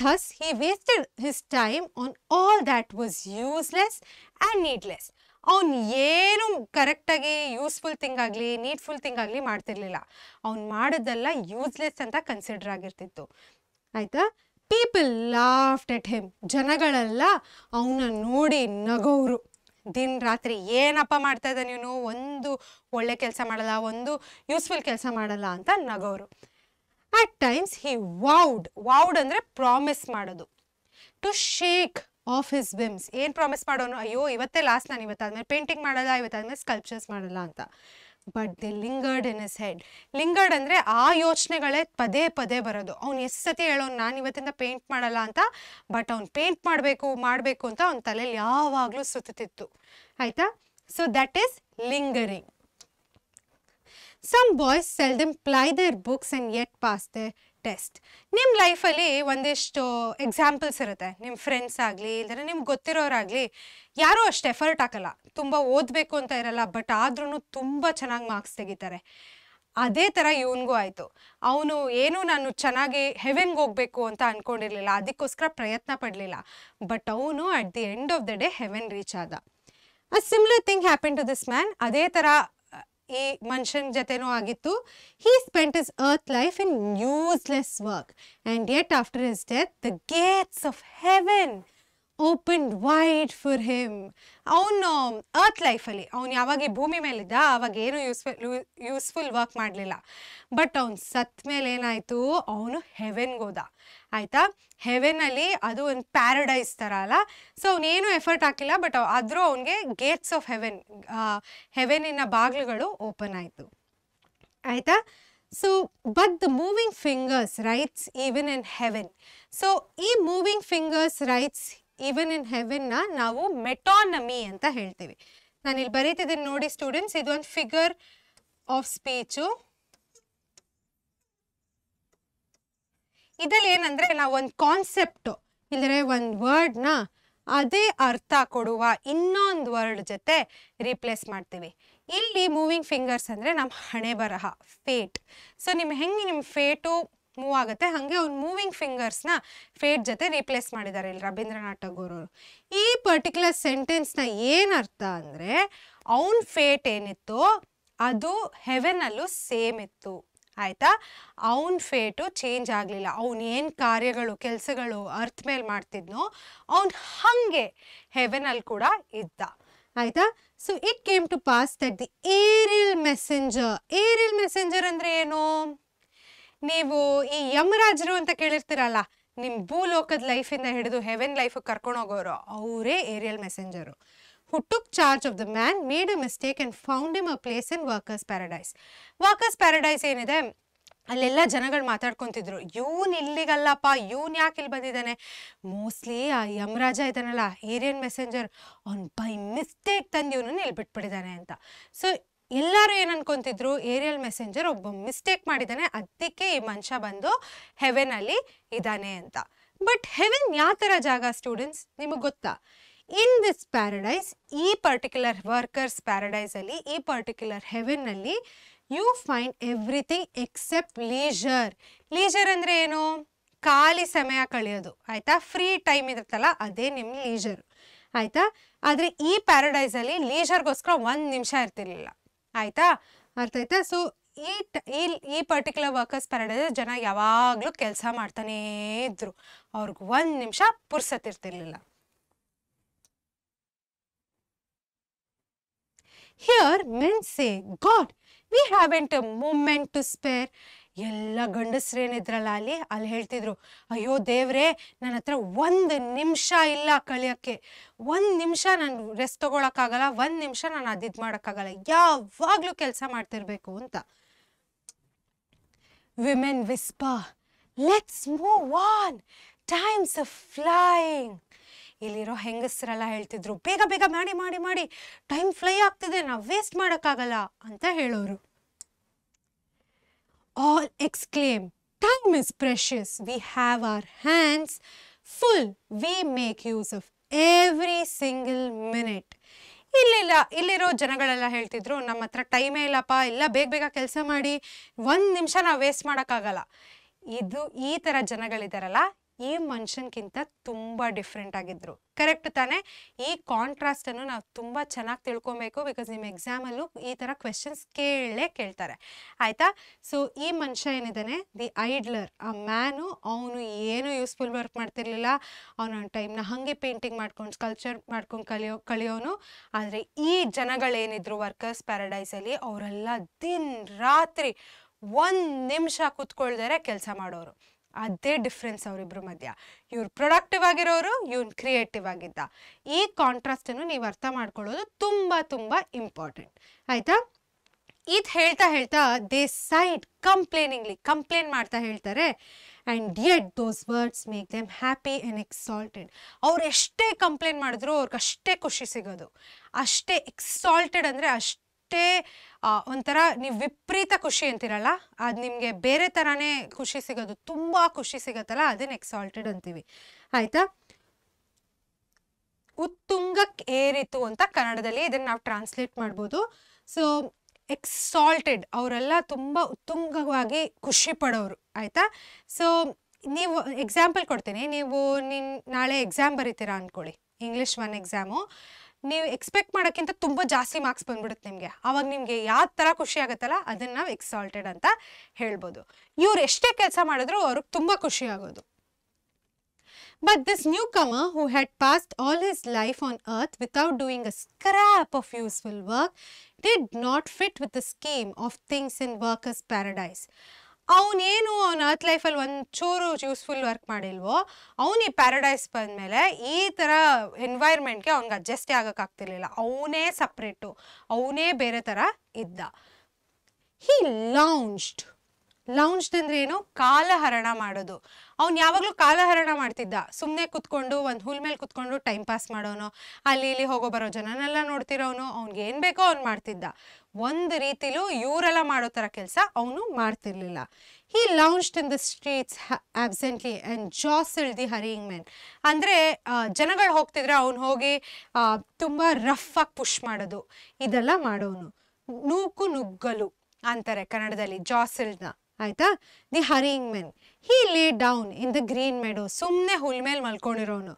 Thus, he wasted his time on all that was useless and needless. ಅವ್ನು ಏನು ಕರೆಕ್ಟಾಗಿ ಯೂಸ್ಫುಲ್ ಥಿಂಗ್ ಆಗಲಿ ನೀಡ್ಫುಲ್ ಥಿಂಗ್ ಆಗಲಿ ಮಾಡ್ತಿರ್ಲಿಲ್ಲ ಅವ್ನು ಮಾಡೋದೆಲ್ಲ ಯೂಸ್ಲೆಸ್ ಅಂತ ಕನ್ಸಿಡರ್ ಆಗಿರ್ತಿತ್ತು ಆಯಿತಾ ಪೀಪಲ್ ಲಾಫ್ಟ್ ಎಟ್ ಹಿಮ್ ಜನಗಳೆಲ್ಲ ಅವನ್ನ ನೋಡಿ ನಗೋರು ದಿನ ರಾತ್ರಿ ಏನಪ್ಪ ಮಾಡ್ತಾ ಇದ್ದಾನೆ ಇವನು ಒಂದು ಒಳ್ಳೆ ಕೆಲಸ ಮಾಡಲ್ಲ ಒಂದು ಯೂಸ್ಫುಲ್ ಕೆಲಸ ಮಾಡಲ್ಲ ಅಂತ ನಗೋರು ಅಟ್ ಟೈಮ್ಸ್ ಹಿ ವೌಡ್ ವೌಡ್ ಅಂದರೆ ಪ್ರಾಮಿಸ್ ಮಾಡೋದು to shake off his whims ಏನು ಪ್ರಾಮಿಸ್ ಮಾಡೋನು ಅಯ್ಯೋ ಇವತ್ತೇ ಲಾಸ್ಟ್ ನಾನು ಇವತ್ತಾದಮೇಲೆ ಪೇಂಟಿಂಗ್ ಮಾಡಲ್ಲ ಇವತ್ತಾದ್ಮೇಲೆ ಸ್ಕಲ್ಪ್ಚರ್ಸ್ ಮಾಡಲ್ಲ ಅಂತ but the lingered in his head lingered ಅಂದರೆ ಆ ಯೋಚನೆಗಳೇ ಪದೇ ಪದೇ ಬರೋದು ಅವ್ನು ಎಷ್ಟು ಸತಿ ಹೇಳೋನು ನಾನು ಇವತ್ತಿಂದ ಪೇಂಟ್ ಮಾಡಲ್ಲ ಅಂತ ಬಟ್ ಅವ್ನು ಪೇಂಟ್ ಮಾಡಬೇಕು ಮಾಡಬೇಕು ಅಂತ ಅವ್ನ ತಲೆಯಲ್ಲಿ ಯಾವಾಗಲೂ ಸುತ್ತುತ್ತಿತ್ತು ಆಯಿತಾ so that is lingering some boys seldom ply their books and yet pass the test ನಿಮ್ಮ ಲೈಫಲ್ಲಿ ಒಂದಿಷ್ಟು ಎಕ್ಸಾಂಪಲ್ಸ್ ಇರುತ್ತೆ ನಿಮ್ಮ ಫ್ರೆಂಡ್ಸ್ ಆಗಲಿ ಇಲ್ಲದ್ರೆ ನಿಮ್ಗೆ ಗೊತ್ತಿರೋರಾಗಲಿ ಯಾರೂ ಅಷ್ಟು ಎಫರ್ಟ್ ಹಾಕಲ್ಲ ತುಂಬ ಓದಬೇಕು ಅಂತ ಇರಲ್ಲ ಬಟ್ ಆದ್ರೂ ತುಂಬ ಚೆನ್ನಾಗಿ ಮಾರ್ಕ್ಸ್ ತೆಗಿತಾರೆ ಅದೇ ಥರ ಇವನಿಗೂ ಆಯಿತು ಅವನು ಏನೂ ನಾನು ಚೆನ್ನಾಗಿ ಹೆವೆನ್ಗೆ ಹೋಗಬೇಕು ಅಂತ ಅಂದ್ಕೊಂಡಿರಲಿಲ್ಲ ಅದಕ್ಕೋಸ್ಕರ ಪ್ರಯತ್ನ ಪಡಲಿಲ್ಲ ಬಟ್ ಅವನು at the end of the day heaven reach ಆದ a similar thing happen to this man ಅದೇ ಥರ ಎ ಮನುಷ್ಯನ ಜೊತೆನೂ ಆಗಿತ್ತು he spent his earth life in useless work and yet after his death the gates of heaven opened wide for him ಅವನು earth ಲೈಫಲ್ಲಿ ಅವನು ಯಾವಾಗ ಈ ಭೂಮಿ ಮೇಲಿದ್ದ ಆವಾಗ ಏನೂ ಯೂಸ್ಫುಲ್ ಯೂಸ್ಫುಲ್ ವರ್ಕ್ ಮಾಡಲಿಲ್ಲ ಬಟ್ ಅವ್ನು ಸತ್ ಮೇಲೆ ಏನಾಯಿತು ಅವನು ಹೆವೆನ್ಗೆ ಹೋದ ಆಯಿತಾ ಹೆವೆನಲ್ಲಿ ಅದು ಒಂದು ಪ್ಯಾರಡೈಸ್ ಥರ ಅಲ್ಲ ಸೊ ಅವನೇನು ಎಫರ್ಟ್ ಹಾಕಿಲ್ಲ ಬಟ್ ಆದರೂ ಅವನಿಗೆ ಗೇಟ್ಸ್ ಆಫ್ ಹೆವೆನ್ ಹೆವೆನಿನ ಬಾಗಿಲುಗಳು ಓಪನ್ ಆಯಿತು ಆಯಿತಾ so but the moving fingers writes even in heaven so ಈ moving fingers writes even in ಹೆವೆನ್ನ ನಾವು ಮೆಟಾನಮಿ ಅಂತ ಹೇಳ್ತೀವಿ ನಾನು ಇಲ್ಲಿ ಬರೀತಿದ್ದೀನಿ ನೋಡಿ ಸ್ಟೂಡೆಂಟ್ಸ್ ಇದೊಂದು ಫಿಗರ್ ಆಫ್ ಸ್ಪೀಚು ಇದರಲ್ಲಿ ಏನಂದ್ರೆ ನಾವು ಒಂದು ಕಾನ್ಸೆಪ್ಟು ಇಲ್ಲದ್ರೆ ಒಂದು ವರ್ಡ್ನ ಅದೇ ಅರ್ಥ ಕೊಡುವ ಇನ್ನೊಂದು ವರ್ಡ್ ಜೊತೆ ರೀಪ್ಲೇಸ್ ಮಾಡ್ತೀವಿ ಇಲ್ಲಿ ಮೂವಿಂಗ್ ಫಿಂಗರ್ಸ್ ಅಂದರೆ ನಮ್ಮ ಹಣೆ ಬರಹ ಫೇಟ್ ಸೊ ನಿಮ್ಮ ಹೆಂಗೆ ನಿಮ್ಮ ಫೇಟು ಮೂವ್ ಆಗುತ್ತೆ ಹಾಗೆ ಅವ್ನ ಮೂವಿಂಗ್ ಫಿಂಗರ್ಸ್ನ ಫೇಟ್ ಜೊತೆ ರೀಪ್ಲೇಸ್ ಮಾಡಿದ್ದಾರೆ ಇಲ್ಲಿ ರವೀಂದ್ರನಾಥ್ ಟಗೋರ್ ಅವರು ಈ ಪರ್ಟಿಕ್ಯುಲರ್ ಸೆಂಟೆನ್ಸ್ನ ಏನರ್ಥ ಅಂದರೆ ಅವನ ಫೇಟ್ ಏನಿತ್ತು ಅದು ಹೆವೆನಲ್ಲೂ ಸೇಮ್ ಇತ್ತು ಆಯಿತಾ ಅವನ್ ಫೇಟು ಚೇಂಜ್ ಆಗಲಿಲ್ಲ ಅವನ್ ಏನು ಕಾರ್ಯಗಳು ಕೆಲಸಗಳು ಅರ್ಥ ಮೇಲೆ ಮಾಡ್ತಿದ್ನೋ ಅವನು ಹಾಗೆ ಹೆವೆನಲ್ಲಿ ಕೂಡ ಇದ್ದ ಆಯಿತಾ so it came to pass that the aerial messenger aerial messenger ಅಂದರೆ ಏನು ನೀವು ಈ ಯಮರಾಜರು ಅಂತ ಕೇಳಿರ್ತೀರಲ್ಲ ನಿಮ್ಮ ಭೂಲೋಕದ ಲೈಫಿಂದ ಹಿಡಿದು ಹೆವೆನ್ ಲೈಫ್ ಕರ್ಕೊಂಡು ಹೋಗೋರು ಅವರೇ aerial messenger who took charge of the man made a mistake and found found a place in workers paradise workers paradise ಏನಿದೆ ಅಲ್ಲೆಲ್ಲ ಜನಗಳು ಮಾತಾಡ್ಕೊತಿದ್ರು ಇವನ್ ಇಲ್ಲಿಗಲ್ಲಪ್ಪ ಇವನ್ ಯಾಕೆ ಇಲ್ಲಿ ಬಂದಿದ್ದಾನೆ ಮೋಸ್ಟ್ಲಿ ಆ ಯಮರಾಜ ಇದ್ದಾನಲ್ಲ aerial messenger on by mistake ತಂದು ಇವನನ್ನು ಇಲ್ಲಿ ಬಿಟ್ಬಿಟ್ಟಿದ್ದಾನೆ ಅಂತ ಸೊ ಎಲ್ಲರೂ ಏನು ಅನ್ಕೊಂತಿದ್ರು ಏರಿಯಲ್ ಮೆಸೆಂಜರ್ ಒಬ್ಬ ಮಿಸ್ಟೇಕ್ ಮಾಡಿದ್ದಾನೆ ಅದಕ್ಕೆ ಈ ಮನುಷ್ಯ ಬಂದು ಹೆವೆನಲ್ಲಿ ಇದ್ದಾನೆ ಅಂತ ಬಟ್ ಹೆವೆನ್ ಯಾವ ಥರ ಜಾಗ ಸ್ಟೂಡೆಂಟ್ಸ್ ನಿಮಗೆ ಗೊತ್ತಾ ಇನ್ ದಿಸ್ ಪ್ಯಾರಡೈಸ್ ಈ ಪರ್ಟಿಕ್ಯುಲರ್ ವರ್ಕರ್ಸ್ ಅಲ್ಲಿ ಈ ಪರ್ಟಿಕ್ಯುಲರ್ ಅಲ್ಲಿ you find everything except leisure leisure ಅಂದರೆ ಏನು ಖಾಲಿ ಸಮಯ ಕಳೆಯೋದು ಆಯಿತಾ ಫ್ರೀ ಟೈಮ್ ಇರುತ್ತಲ್ಲ ಅದೇ ನಿಮ್ಮ ಲೀಜರ್ ಆಯ್ತಾ ಆದರೆ ಈ ಪ್ಯಾರಡೈಸಲ್ಲಿ ಲೀಜರ್ಗೋಸ್ಕರ ಒಂದು ನಿಮಿಷ ಇರ್ತಿರ್ಲಿಲ್ಲ ಆಯ್ತಾ ಅರ್ಥ ಆಯ್ತಾ ಸೊ ಈ ಈ ಈ ಪರ್ಟಿಕ್ಯುಲರ್ ವರ್ಕರ್ಸ್ ಪ್ಯಾರಡೈಸ್ ಜನ ಯಾವಾಗಲೂ ಕೆಲಸ ಮಾಡ್ತಾನೇ ಇದ್ರು ಅವ್ರಿಗೆ ಒಂದು ನಿಮಿಷ ಪುರ್ಸತ್ತಿರ್ತಿರ್ಲಿಲ್ಲ here men say god we haven't a moment to spare ಎಲ್ಲ ಗಂಡಸ್ರೇನಿದ್ರಲ್ಲ ಅಲ್ಲಿ ಅಲ್ಲಿ ಹೇಳ್ತಿದ್ರು ಅಯ್ಯೋ ದೇವ್ರೆ ನನ್ನ ಹತ್ರ ಒಂದು ನಿಮಿಷ ಇಲ್ಲ ಕಳಿಯೋಕ್ಕೆ ಒಂದು ನಿಮಿಷ ನಾನು ರೆಸ್ಟ್ ತೊಗೊಳಕ್ಕಾಗಲ್ಲ ಒಂದು ನಿಮಿಷ ನಾನು ಅದು ಇದು ಮಾಡೋಕ್ಕಾಗಲ್ಲ ಯಾವಾಗಲೂ ಕೆಲಸ ಮಾಡ್ತಿರ್ಬೇಕು ಅಂತ women whisper let's move on time's a flying ಇಲ್ಲಿರೋ ಹೆಂಗಸರೆಲ್ಲ ಹೇಳ್ತಿದ್ರು ಬೇಗ ಬೇಗ ಮಾಡಿ ಮಾಡಿ ಮಾಡಿ ಟೈಮ್ ಫ್ಲೈ ಆಗ್ತಿದೆ ನಾವು ವೇಸ್ಟ್ ಮಾಡೋಕ್ಕಾಗಲ್ಲ ಅಂತ ಹೇಳೋರು all exclaim, time is precious. We have our hands full. We make use of every single minute. ಇಲ್ಲಿಲ್ಲ ಇಲ್ಲಿರೋ ಜನಗಳೆಲ್ಲ ಹೇಳ್ತಿದ್ರು ನಮ್ಮ ಹತ್ರ ಟೈಮೇ ಇಲ್ಲಪ್ಪ ಎಲ್ಲ ಬೇಗ ಬೇಗ ಕೆಲಸ ಮಾಡಿ ಒಂದು ನಿಮಿಷ ನಾವು ವೇಸ್ಟ್ ಮಾಡೋಕ್ಕಾಗಲ್ಲ ಇದು ಈ ಥರ ಜನಗಳಿದಾರಲ್ಲ ಈ ಮನುಷ್ಯನ್ಕಿಂತ ತುಂಬ ಡಿಫ್ರೆಂಟ್ ಆಗಿದ್ರು ಕರೆಕ್ಟ್ ತಾನೇ ಈ ಕಾಂಟ್ರಾಸ್ಟ್ ಅನ್ನು ನಾವು ತುಂಬ ಚೆನ್ನಾಗಿ ತಿಳ್ಕೊಬೇಕು ಬಿಕಾಸ್ ನಿಮ್ಮ ಎಕ್ಸಾಮಲ್ಲೂ ಈ ಥರ ಕ್ವೆಶನ್ಸ್ ಕೇಳೇ ಕೇಳ್ತಾರೆ ಆಯಿತಾ ಸೊ ಈ ಮನುಷ್ಯ ಏನಿದ್ದಾನೆ ದಿ ಐಡ್ಲರ್ ಆ ಮ್ಯಾನು ಅವನು ಏನು ಯೂಸ್ಫುಲ್ ವರ್ಕ್ ಮಾಡ್ತಿರ್ಲಿಲ್ಲ ಅವನ ಟೈಮ್ನ ಹಾಗೆ ಪೇಂಟಿಂಗ್ ಮಾಡ್ಕೊಂಡು ಸ್ಕಲ್ಚರ್ ಮಾಡ್ಕೊಂಡು ಕಲಿಯೋ ಕಲಿಯೋನು ಆದರೆ ಈ ಜನಗಳೇನಿದ್ರು ವರ್ಕರ್ಸ್ ಅಲ್ಲಿ ಅವರೆಲ್ಲ ದಿನ ರಾತ್ರಿ ಒಂದು ನಿಮಿಷ ಕೂತ್ಕೊಳ್ದರೆ ಕೆಲಸ ಮಾಡೋರು ಅದೇ ಡಿಫ್ರೆನ್ಸ್ ಅವರಿಬ್ಬರ ಮಧ್ಯ ಇವ್ರು ಪ್ರೊಡಕ್ಟಿವ್ ಆಗಿರೋರು ಇವ್ನು ಕ್ರಿಯೇಟಿವ್ ಆಗಿದ್ದ ಈ ಕಾಂಟ್ರಾಸ್ಟನ್ನು ನೀವು ಅರ್ಥ ಮಾಡ್ಕೊಳ್ಳೋದು ತುಂಬ ತುಂಬ ಇಂಪಾರ್ಟೆಂಟ್ ಆಯ್ತಾ ಈತ್ ಹೇಳ್ತಾ ಹೇಳ್ತಾ ದೇ ಸೈಡ್ ಕಂಪ್ಲೇನಿಂಗ್ಲಿ ಕಂಪ್ಲೇನ್ ಮಾಡ್ತಾ ಹೇಳ್ತಾರೆ and yet those words make them happy and exalted ಅವ್ರು ಎಷ್ಟೇ ಕಂಪ್ಲೇಂಟ್ ಮಾಡಿದ್ರು ಅವ್ರಿಗೆ ಅಷ್ಟೇ ಖುಷಿ ಸಿಗೋದು ಅಷ್ಟೇ ಎಕ್ಸಾಲ್ಟೆಡ್ ಅಂದರೆ ಅಷ್ಟು ಅಷ್ಟೇ ಒಂಥರ ನೀವು ವಿಪರೀತ ಖುಷಿ ಅಂತಿರಲ್ಲ ಅದು ನಿಮಗೆ ಬೇರೆ ಥರನೇ ಖುಷಿ ಸಿಗೋದು ತುಂಬ ಖುಷಿ ಸಿಗತ್ತಲ್ಲ ಅದನ್ನು ಎಕ್ಸಾಲ್ಟೆಡ್ ಅಂತೀವಿ ಆಯಿತಾ ಉತ್ತುಂಗಕ್ಕೆ ಏರಿತು ಅಂತ ಕನ್ನಡದಲ್ಲಿ ಇದನ್ನು ನಾವು ಟ್ರಾನ್ಸ್ಲೇಟ್ ಮಾಡ್ಬೋದು ಸೊ ಎಕ್ಸಾಲ್ಟೆಡ್ ಅವರೆಲ್ಲ ತುಂಬ ಉತ್ತುಂಗವಾಗಿ ಖುಷಿ ಪಡೋರು ಆಯಿತಾ ಸೊ ನೀವು ಎಕ್ಸಾಂಪಲ್ ಕೊಡ್ತೀನಿ ನೀವು ನಿನ್ನ ನಾಳೆ ಎಕ್ಸಾಮ್ ಬರೀತೀರಾ ಅಂದ್ಕೊಳ್ಳಿ ಇಂಗ್ಲೀಷ್ ಒನ್ ಎಕ್ಸಾಮು ನೀವು ಎಕ್ಸ್ಪೆಕ್ಟ್ ಮಾಡೋಕ್ಕಿಂತ ತುಂಬ ಜಾಸ್ತಿ ಮಾರ್ಕ್ಸ್ ಬಂದ್ಬಿಡುತ್ತೆ ನಿಮಗೆ ಆವಾಗ ನಿಮಗೆ ಯಾವ ಥರ ಖುಷಿ ಆಗುತ್ತಲ್ಲ ಅದನ್ನು ನಾವು ಎಕ್ಸಾಲ್ಟೆಡ್ ಅಂತ ಹೇಳ್ಬೋದು ಇವ್ರು ಎಷ್ಟೇ ಕೆಲಸ ಮಾಡಿದ್ರು ಅವ್ರಿಗೆ ತುಂಬ ಖುಷಿ ಆಗೋದು But this newcomer who had passed all his life on earth without doing a scrap of useful work did not fit with the scheme of things in workers' paradise. ಅವನೇನು ಅವನ ಅರ್ತ್ ಲೈಫಲ್ಲಿ ಒಂಚೂರು ಯೂಸ್ಫುಲ್ ವರ್ಕ್ ಮಾಡಿಲ್ವೋ ಅವನು ಈ paradise ಬಂದಮೇಲೆ ಈ ಥರ ಎನ್ವೈರ್ಮೆಂಟ್ಗೆ ಅವ್ನಿಗೆ ಅಡ್ಜಸ್ಟೇ ಆಗೋಕ್ಕಾಗ್ತಿರ್ಲಿಲ್ಲ ಅವನೇ ಸಪ್ರೇಟು ಅವನೇ ಬೇರೆ ಥರ ಇದ್ದ ಹೀ ಲಾಂಚ್ಡ್ ಲೌಂಜ್ಡ್ ಅಂದ್ರೆ ಏನು ಕಾಲಹರಣ ಮಾಡೋದು ಅವ್ನು ಯಾವಾಗಲೂ ಕಾಲಹರಣ ಮಾಡ್ತಿದ್ದ ಸುಮ್ಮನೆ ಕುತ್ಕೊಂಡು ಒಂದು ಹುಲ್ ಮೇಲೆ ಕುತ್ಕೊಂಡು ಟೈಮ್ ಪಾಸ್ ಮಾಡೋನು ಅಲ್ಲಿ ಇಲ್ಲಿ ಹೋಗೋ ಬರೋ ಜನನೆಲ್ಲ ನೋಡ್ತಿರೋನು ಅವ್ನಿಗೆ ಏನ್ ಬೇಕೋ ಅವ್ನು ಮಾಡ್ತಿದ್ದ ಒಂದು ರೀತಿಲೂ ಇವರೆಲ್ಲ ಮಾಡೋ ಥರ ಕೆಲಸ ಅವನು ಮಾಡ್ತಿರ್ಲಿಲ್ಲ he lounged in the streets absently and ill the hurrying men ಅಂದರೆ ಜನಗಳು ಹೋಗ್ತಿದ್ರೆ ಅವ್ನು ಹೋಗಿ ತುಂಬ ರಫ್ ಆಗಿ ಪುಷ್ ಮಾಡೋದು ಇದೆಲ್ಲ ಮಾಡೋನು ನೂಕು ನುಗ್ಗಲು ಅಂತಾರೆ ಕನ್ನಡದಲ್ಲಿ ಜಾಸಿಲ್ನ ಆಯ್ತಾ the hurrying men he lay down in the green meadow ಸುಮ್ಮನೆ ಹುಲ್ ಮೇಲೆ ಮಲ್ಕೊಂಡಿರೋನು